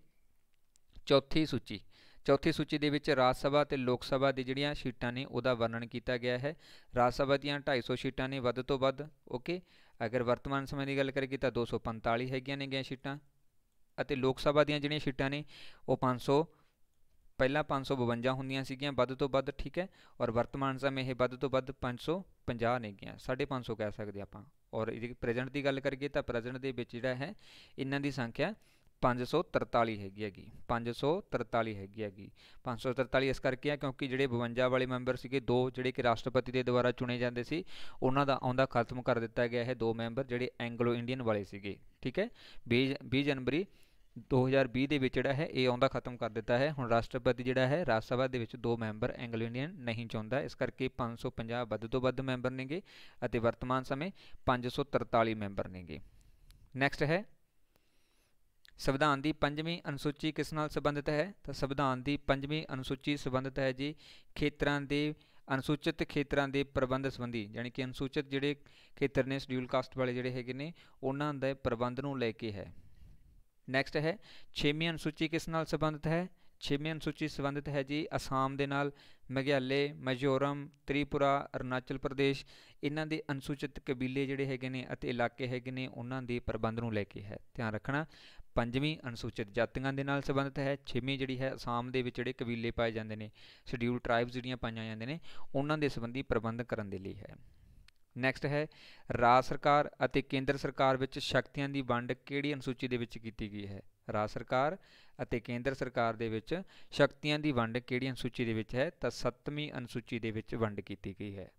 ਚੌਥੀ ਸੂਚੀ ਚੌਥੀ ਸੂਚੀ ਦੇ ਵਿੱਚ ਰਾਜ ਸਭਾ ਤੇ ਲੋਕ ਸਭਾ ਦੀ ਜਿਹੜੀਆਂ ਸੀਟਾਂ ਨੇ ਉਹਦਾ ਵਰਣਨ ਕੀਤਾ ਗਿਆ ਹੈ ਰਾਜ ਸਭਾ ਦੀਆਂ 250 ਸੀਟਾਂ ਨੇ ਵੱਧ ਤੋਂ ਵੱਧ ਓਕੇ ਅਗਰ ਵਰਤਮਾਨ ਸਮੇਂ ਦੀ ਗੱਲ ਕਰੀਏ ਤਾਂ 245 ਹੈਗੀਆਂ ਨੇ ਗਿਆ ਸੀਟਾਂ ਅਤੇ ਲੋਕ ਸਭਾ ਦੀਆਂ ਜਿਹੜੀਆਂ ਸੀਟਾਂ ਨੇ ਉਹ 500 ਪਹਿਲਾਂ 552 ਹੁੰਦੀਆਂ ਸੀਗੀਆਂ ਵੱਧ ਤੋਂ ਵੱਧ ਠੀਕ ਹੈ ਔਰ ਵਰਤਮਾਨ ਸਮੇਂ ਇਹ ਵੱਧ ਤੋਂ ਵੱਧ 550 ਨੇਗੀਆਂ 550 ਕਹਿ ਸਕਦੇ ਆਪਾਂ ਔਰ ਇਹਦੀ ਪ੍ਰੈਜ਼ੈਂਟ ਦੀ ਗੱਲ ਕਰੀਏ ਤਾਂ ਪ੍ਰੈਜ਼ੈਂਟ ਦੇ ਵਿੱਚ ਜਿਹੜਾ ਹੈ ਇਹਨਾਂ ਦੀ ਸੰਖਿਆ 543 ਹੈਗੀ ਹੈਗੀ 543 ਹੈਗੀ ਹੈਗੀ 543 ਇਸ ਕਰਕੇ ਆ ਕਿਉਂਕਿ ਜਿਹੜੇ 52 ਵਾਲੇ ਮੈਂਬਰ ਸੀਗੇ ਦੋ ਜਿਹੜੇ ਕਿ ਰਾਸ਼ਟਰਪਤੀ ਦੇ ਦੁਆਰਾ ਚੁਣੇ ਜਾਂਦੇ ਸੀ ਉਹਨਾਂ ਦਾ ਆਉਂਦਾ ਖਤਮ ਕਰ ਦਿੱਤਾ ਗਿਆ ਹੈ ਦੋ ਮੈਂਬਰ ਜਿਹੜੇ ਐਂਗਲੋ ਇੰਡੀਅਨ ਵਾਲੇ ਸੀਗੇ ਠੀਕ ਹੈ 20 ਜਨਵਰੀ 2020 ਦੇ ਵਿੱਚ ਜਿਹੜਾ ਹੈ ਇਹ ਆਉਂਦਾ ਖਤਮ ਕਰ ਦਿੱਤਾ ਹੈ ਹੁਣ ਰਾਸ਼ਟਰਪਤੀ ਜਿਹੜਾ ਹੈ ਰਾਜ ਸਭਾ ਦੇ ਵਿੱਚ ਦੋ ਮੈਂਬਰ ਐਂਗਲੋ ਇੰਡੀਅਨ ਨਹੀਂ ਚਾਹੁੰਦਾ ਇਸ ਕਰਕੇ 550 ਵੱਧ ਤੋਂ ਵੱਧ ਮੈਂਬਰ ਨੇਗੇ ਅਤੇ ਵਰਤਮਾਨ ਸਮੇਂ 543 ਮੈਂਬਰ ਨੇਗੇ ਨੈਕਸਟ ਹੈ ਸੰਵਿਧਾਨ ਦੀ ਪੰਜਵੀਂ ਅਨੁਸੂਚੀ ਕਿਸ ਨਾਲ ਸੰਬੰਧਿਤ ਹੈ ਤਾਂ ਸੰਵਿਧਾਨ ਦੀ ਪੰਜਵੀਂ ਅਨੁਸੂਚੀ ਸੰਬੰਧਿਤ ਹੈ ਜੀ ਖੇਤਰਾਂ ਦੇ ਅਨੁਸੂਚਿਤ ਖੇਤਰਾਂ ਦੇ ਪ੍ਰਬੰਧ ਸੰਬੰਧੀ ਯਾਨੀ ਕਿ ਅਨੁਸੂਚਿਤ ਜਿਹੜੇ ਖੇਤਰ ਨੇ ਸ਼ਡਿਊਲ ਕਾਸਟ ਵਾਲੇ ਜਿਹੜੇ ਹੈਗੇ ਨੇ ਉਹਨਾਂ ਦਾ ਪ੍ਰਬੰਧ ਨੂੰ ਲੈ ਕੇ ਹੈ ਨੈਕਸਟ ਹੈ 6ਵੀਂ ਅਨੁਸੂਚੀ ਕਿਸ ਨਾਲ ਸੰਬੰਧਿਤ ਹੈ 6ਵੀਂ ਅਨੁਸੂਚੀ ਸੰਬੰਧਿਤ ਹੈ ਜੀ ਅਸਾਮ ਦੇ ਨਾਲ ਮਗਿਆਲੇ ਮਜੋਰਮ ਤ੍ਰਿਪੁਰਾ ਅਰਨਾਚਲ ਪ੍ਰਦੇਸ਼ ਇਹਨਾਂ ਦੇ ਅਨੁਸੂਚਿਤ ਕਬੀਲੇ ਜਿਹੜੇ ਹੈਗੇ ਨੇ ਅਤੇ ਇਲਾਕੇ ਹੈਗੇ ਨੇ ਉਹਨਾਂ ਦੇ ਪ੍ਰਬੰਧ ਨੂੰ ਲੈ ਕੇ ਹੈ ਧਿਆਨ ਰੱਖਣਾ ਪੰਜਵੀਂ ਅਨੁਸੂਚਿਤ ਜਾਤੀਆਂ ਦੇ ਨਾਲ ਸੰਬੰਧਿਤ ਹੈ ਛੇਵੀਂ ਜਿਹੜੀ ਹੈ ਅਸਾਮ ਦੇ ਵਿੱਚ ਜਿਹੜੇ ਕਬੀਲੇ ਪਾਏ ਜਾਂਦੇ ਨੇ ਸ਼ਡਿਊਲ ਟ੍ਰਾਈਬਸ ਜਿਹੜੀਆਂ ਪਾਈਆਂ ਜਾਂਦੇ ਨੇ ਉਹਨਾਂ ਦੇ ਸੰਬੰਧੀ ਪ੍ਰਬੰਧ ਕਰਨ ਦੇ ਲਈ ਹੈ ਨੈਕਸਟ ਹੈ ਰਾਜ ਸਰਕਾਰ ਅਤੇ ਕੇਂਦਰ ਸਰਕਾਰ ਵਿੱਚ ਸ਼ਕਤੀਆਂ ਦੀ ਵੰਡ ਕਿਹੜੀ ਅਨੁਸੂਚੀ ਦੇ ਵਿੱਚ ਕੀਤੀ ਗਈ ਹੈ ਰਾਜ ਸਰਕਾਰ ਅਤੇ ਕੇਂਦਰ ਸਰਕਾਰ ਦੇ ਵਿੱਚ ਸ਼ਕਤੀਆਂ ਦੀ ਵੰਡ ਕਿਹੜੀ ਅਨੁਸੂਚੀ ਦੇ ਵਿੱਚ ਹੈ ਤਾਂ 7ਵੀਂ ਅਨੁਸੂਚੀ ਦੇ ਵਿੱਚ ਵੰਡ ਕੀਤੀ ਗਈ ਹੈ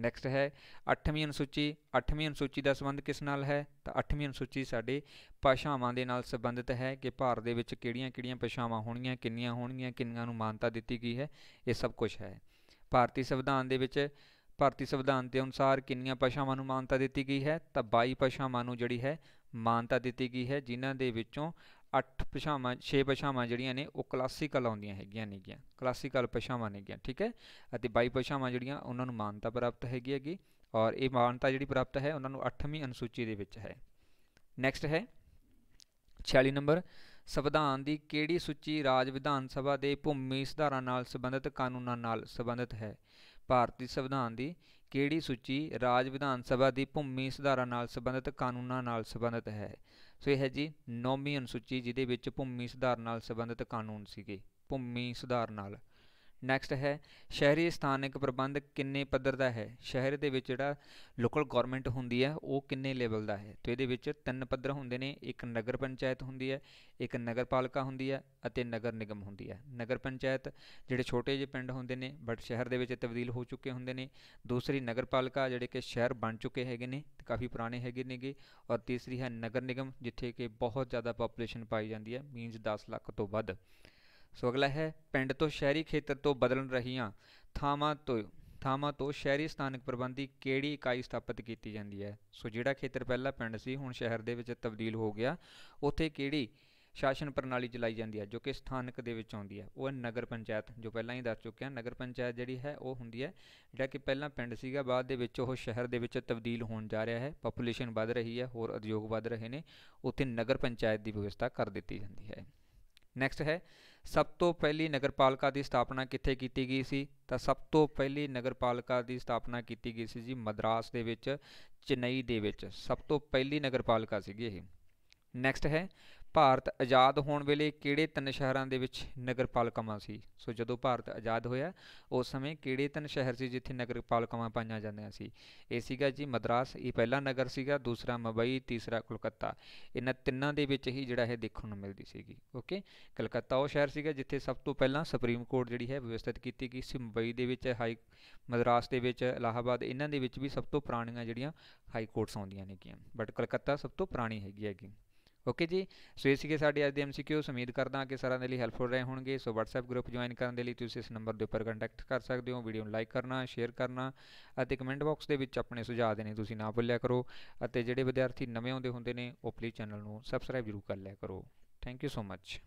ਨੈਕਸਟ ਹੈ 8ਵੀਂ ਅਨੁਸੂਚੀ 8ਵੀਂ ਅਨੁਸੂਚੀ ਦਾ ਸੰਬੰਧ ਕਿਸ ਨਾਲ ਹੈ ਤਾਂ 8ਵੀਂ ਅਨੁਸੂਚੀ ਸਾਡੇ ਭਾਸ਼ਾਵਾਂ ਦੇ ਨਾਲ ਸੰਬੰਧਿਤ ਹੈ ਕਿ ਭਾਰਤ ਦੇ ਵਿੱਚ ਕਿਹੜੀਆਂ-ਕਿਹੜੀਆਂ ਭਾਸ਼ਾਵਾਂ ਹੋਣਗੀਆਂ ਕਿੰਨੀਆਂ ਹੋਣਗੀਆਂ ਕਿੰਨੀਆਂ ਨੂੰ ਮਾਨਤਾ ਦਿੱਤੀ ਗਈ ਹੈ ਇਹ ਸਭ ਕੁਝ ਹੈ ਭਾਰਤੀ ਸੰਵਿਧਾਨ ਦੇ ਵਿੱਚ ਭਾਰਤੀ ਸੰਵਿਧਾਨ ਦੇ ਅਨੁਸਾਰ ਕਿੰਨੀਆਂ ਭਾਸ਼ਾਵਾਂ ਨੂੰ ਮਾਨਤਾ ਦਿੱਤੀ ਗਈ ਹੈ ਤਾਂ 22 ਭਾਸ਼ਾਵਾਂ ਨੂੰ ਜਿਹੜੀ ਹੈ ਮਾਨਤਾ ਦਿੱਤੀ ਗਈ ਹੈ ਜਿਨ੍ਹਾਂ ਦੇ ਵਿੱਚੋਂ ਅੱਠ ਭਾਸ਼ਾਵਾਂ 6 ਭਾਸ਼ਾਵਾਂ ਜਿਹੜੀਆਂ ਨੇ ਉਹ ਕਲਾਸੀਕਲ ਆਉਂਦੀਆਂ ਹੈਗੀਆਂ ਨੇਗੀਆਂ ਕਲਾਸੀਕਲ ਭਾਸ਼ਾਵਾਂ ਨੇਗੀਆਂ ਠੀਕ ਹੈ ਅਤੇ 22 ਭਾਸ਼ਾਵਾਂ ਜਿਹੜੀਆਂ ਉਹਨਾਂ ਨੂੰ ਮਾਨਤਾ ਪ੍ਰਾਪਤ ਹੈਗੀ ਹੈਗੀ ਔਰ ਇਹ ਮਾਨਤਾ ਜਿਹੜੀ ਪ੍ਰਾਪਤ ਹੈ ਉਹਨਾਂ ਨੂੰ 8ਵੀਂ ਅਨੁਸੂਚੀ ਦੇ ਵਿੱਚ ਹੈ ਨੈਕਸਟ ਹੈ 46 ਨੰਬਰ ਸੰਵਿਧਾਨ ਦੀ ਕਿਹੜੀ ਸੂਚੀ ਰਾਜ ਵਿਧਾਨ ਸਭਾ ਦੇ ਭੂਮੀ ਸੁਧਾਰਾਂ ਨਾਲ ਸੰਬੰਧਿਤ ਕਾਨੂੰਨਾਂ ਨਾਲ ਸੰਬੰਧਿਤ ਹੈ ਭਾਰਤੀ ਸੰਵਿਧਾਨ ਦੀ ਕਿਹੜੀ ਸੂਚੀ ਰਾਜ ਵਿਧਾਨ ਸਭਾ ਦੀ ਭੂਮੀ ਸੁਧਾਰਾਂ ਨਾਲ ਸੰਬੰਧਿਤ ਕਾਨੂੰਨਾਂ ਨਾਲ ਸੰਬੰਧਿਤ ਹੈ ਸੋ ਇਹ ਹੈ ਜੀ ਨੌਵੀਂ ਅਨੁਸੂਚੀ ਜਿਹਦੇ ਵਿੱਚ ਭੂਮੀ ਸੁਧਾਰ ਨਾਲ ਸੰਬੰਧਿਤ ਕਾਨੂੰਨ ਸੀਗੇ ਭੂਮੀ ਸੁਧਾਰ ਨਾਲ ਨੈਕਸਟ ਹੈ ਸ਼ਹਿਰੀ ਸਥਾਨਿਕ ਪ੍ਰਬੰਧ ਕਿੰਨੇ ਪੱਧਰ ਦਾ ਹੈ ਸ਼ਹਿਰ ਦੇ ਵਿੱਚ ਜਿਹੜਾ ਲੋਕਲ ਗਵਰਨਮੈਂਟ ਹੁੰਦੀ ਹੈ ਉਹ ਕਿੰਨੇ ਲੈਵਲ ਦਾ ਹੈ ਤੇ ਇਹਦੇ ਵਿੱਚ ਤਿੰਨ ਪੱਧਰ ਹੁੰਦੇ ਨੇ ਇੱਕ ਨਗਰ ਪੰਚਾਇਤ ਹੁੰਦੀ ਹੈ ਇੱਕ ਨਗਰ ਪਾਲਿਕਾ ਹੁੰਦੀ ਹੈ ਅਤੇ ਨਗਰ ਨਿਗਮ ਹੁੰਦੀ ਹੈ ਨਗਰ ਪੰਚਾਇਤ ਜਿਹੜੇ ਛੋਟੇ ਜਿਹੇ ਪਿੰਡ ਹੁੰਦੇ ਨੇ ਬਟ ਸ਼ਹਿਰ ਦੇ ਵਿੱਚ ਤਬਦੀਲ ਹੋ ਚੁੱਕੇ ਹੁੰਦੇ ਨੇ ਦੂਸਰੀ ਨਗਰ ਪਾਲਿਕਾ ਜਿਹੜੇ ਕਿ ਸ਼ਹਿਰ ਬਣ ਚੁੱਕੇ ਹੈਗੇ ਨੇ ਤੇ ਕਾਫੀ ਪੁਰਾਣੇ ਹੈਗੇ ਨੇਗੇ ਔਰ ਤੀਸਰੀ ਹੈ ਨਗਰ ਨਿਗਮ ਜਿੱਥੇ ਕਿ ਬਹੁਤ ਜ਼ਿਆਦਾ ਪੋਪੂਲੇਸ਼ਨ ਪਾਈ ਜਾਂਦੀ ਹੈ ਮੀਨਸ 10 ਲੱਖ ਤੋਂ ਵੱਧ ਸੋ ਅਗਲਾ ਹੈ ਪਿੰਡ ਤੋਂ ਸ਼ਹਿਰੀ ਖੇਤਰ ਤੋਂ ਬਦਲਣ ਰਹੀਆਂ ਥਾਵਾਂ ਤੋਂ ਥਾਵਾਂ ਤੋਂ ਸ਼ਹਿਰੀ ਸਥਾਨਕ ਪ੍ਰਬੰਧੀ ਕਿਹੜੀ ਇਕਾਈ ਸਥਾਪਿਤ ਕੀਤੀ ਜਾਂਦੀ ਹੈ ਸੋ ਜਿਹੜਾ ਖੇਤਰ ਪਹਿਲਾਂ ਪਿੰਡ ਸੀ ਹੁਣ ਸ਼ਹਿਰ ਦੇ ਵਿੱਚ ਤਬਦੀਲ ਹੋ ਗਿਆ ਉੱਥੇ ਕਿਹੜੀ ਸ਼ਾਸਨ ਪ੍ਰਣਾਲੀ ਚਲਾਈ ਜਾਂਦੀ ਹੈ ਜੋ ਕਿ ਸਥਾਨਕ ਦੇ ਵਿੱਚ ਆਉਂਦੀ ਹੈ ਉਹ ਹੈ ਨਗਰ ਪੰਚਾਇਤ ਜੋ ਪਹਿਲਾਂ ਹੀ ਦੱਸ ਚੁੱਕੇ ਹਾਂ ਨਗਰ ਪੰਚਾਇਤ ਜਿਹੜੀ ਹੈ ਉਹ ਹੁੰਦੀ ਹੈ ਜਿਹੜਾ ਕਿ ਪਹਿਲਾਂ ਪਿੰਡ ਸੀਗਾ ਬਾਅਦ ਦੇ ਵਿੱਚ ਉਹ ਸ਼ਹਿਰ ਦੇ ਵਿੱਚ ਤਬਦੀਲ ਹੋਣ ਜਾ ਰਿਹਾ ਹੈ ਪੋਪੂਲੇਸ਼ਨ ਵੱਧ ਰਹੀ ਹੈ ਹੋਰ ਉਦਯੋਗ ਵੱਧ ਰਹੇ ਨੇ ਉੱਥੇ ਨਗਰ ਪੰਚਾਇਤ ਦੀ ਵਿਵਸਥਾ ਕਰ ਦਿੱਤੀ ਜਾਂਦੀ ਹੈ ਨੈਕਸਟ ਹੈ ਸਭ ਤੋਂ ਪਹਿਲੀ ਨਗਰਪਾਲਿਕਾ ਦੀ ਸਥਾਪਨਾ ਕਿੱਥੇ ਕੀਤੀ ਗਈ ਸੀ ਤਾਂ ਸਭ ਤੋਂ ਪਹਿਲੀ ਨਗਰਪਾਲਿਕਾ ਦੀ ਸਥਾਪਨਾ ਕੀਤੀ ਗਈ ਸੀ ਜੀ ਮਦਰਾਸ ਦੇ ਵਿੱਚ ਚੇਨਈ ਦੇ ਵਿੱਚ ਸਭ ਤੋਂ ਪਹਿਲੀ ਨਗਰਪਾਲਿਕਾ ਸੀਗੀ ਇਹ ਨੈਕਸਟ ਹੈ ਭਾਰਤ ਆਜ਼ਾਦ ਹੋਣ ਵੇਲੇ ਕਿਹੜੇ ਤਿੰਨ ਸ਼ਹਿਰਾਂ ਦੇ ਵਿੱਚ ਨਗਰਪਾਲਿਕਾਵਾਂ ਸੀ ਸੋ ਜਦੋਂ ਭਾਰਤ ਆਜ਼ਾਦ ਹੋਇਆ ਉਸ ਸਮੇਂ ਕਿਹੜੇ ਤਿੰਨ ਸ਼ਹਿਰ ਸੀ ਜਿੱਥੇ ਨਗਰਪਾਲਿਕਾਵਾਂ ਪਾਈਆਂ ਜਾਂਦੀਆਂ ਸੀ ਇਹ ਸੀਗਾ ਜੀ ਮਦਰਾਸ ਇਹ ਪਹਿਲਾ ਨਗਰ ਸੀਗਾ ਦੂਸਰਾ ਮੁੰਬਈ ਤੀਸਰਾ ਕੋਲਕਾਤਾ ਇਹਨਾਂ ਤਿੰਨਾਂ ਦੇ ਵਿੱਚ ਹੀ ਜਿਹੜਾ ਇਹ ਦੇਖਣ ਨੂੰ ਮਿਲਦੀ ਸੀਗੀ ਓਕੇ ਕਲਕੱਤਾ ਉਹ ਸ਼ਹਿਰ ਸੀਗਾ ਜਿੱਥੇ ਸਭ ਤੋਂ ਪਹਿਲਾਂ ਸੁਪਰੀਮ ਕੋਰਟ ਜਿਹੜੀ ਹੈ ਵਿਵਸਥਿਤ ਕੀਤੀ ਗਈ ਸੀ ਮੁੰਬਈ ਦੇ ਵਿੱਚ ਹਾਈ ਮਦਰਾਸ ਦੇ ਵਿੱਚ ਇਲਾਹਾਬਾਦ ਇਹਨਾਂ ਦੇ ਵਿੱਚ ਵੀ ਸਭ ਤੋਂ ਪੁਰਾਣੀਆਂ ਜਿਹੜੀਆਂ ਹਾਈ ਕੋਰਟਸ ਆਉਂਦੀਆਂ ਕਿਹਾ ਬਟ ਕਲਕੱਤਾ ਸਭ ਤੋਂ ਪੁਰਾਣੀ ਹੈਗੀ ਹੈਗੀ ਓਕੇ ਜੀ ਸੋ ਇਹ ਸੀਗੇ ਸਾਡੇ ਅੱਜ ਦੇ ਐਮਸੀਕਿਊਸ ਉਮੀਦ ਕਰਦਾ ਕਿ ਸਾਰਿਆਂ ਦੇ ਲਈ ਹੈਲਪਫੁਲ ਰਹੇ ਹੋਣਗੇ ਸੋ WhatsApp ਗਰੁੱਪ ਜੁਆਇਨ ਕਰਨ ਦੇ ਲਈ ਤੁਸੀਂ ਇਸ ਨੰਬਰ ਦੇ ਉੱਪਰ ਕੰਟੈਕਟ ਕਰ ਸਕਦੇ ਹੋ ਵੀਡੀਓ ਨੂੰ ਲਾਈਕ ਕਰਨਾ ਸ਼ੇਅਰ ਕਰਨਾ ਅਤੇ ਕਮੈਂਟ ਬਾਕਸ ਦੇ ਵਿੱਚ ਆਪਣੇ ਸੁਝਾਅ ਦੇਣੇ ਤੁਸੀਂ ਨਾ ਭੁੱਲਿਆ ਕਰੋ ਅਤੇ ਜਿਹੜੇ ਵਿਦਿਆਰਥੀ ਨਵੇਂ ਆਉਂਦੇ ਹੁੰਦੇ ਨੇ ਉਹ ਪਲੀਜ਼ ਚੈਨਲ ਨੂੰ ਸਬਸਕ੍ਰਾਈਬ ਜ਼ਰੂਰ ਕਰ ਲਿਆ ਕਰੋ ਥੈਂਕ ਯੂ ਸੋ ਮੱਚ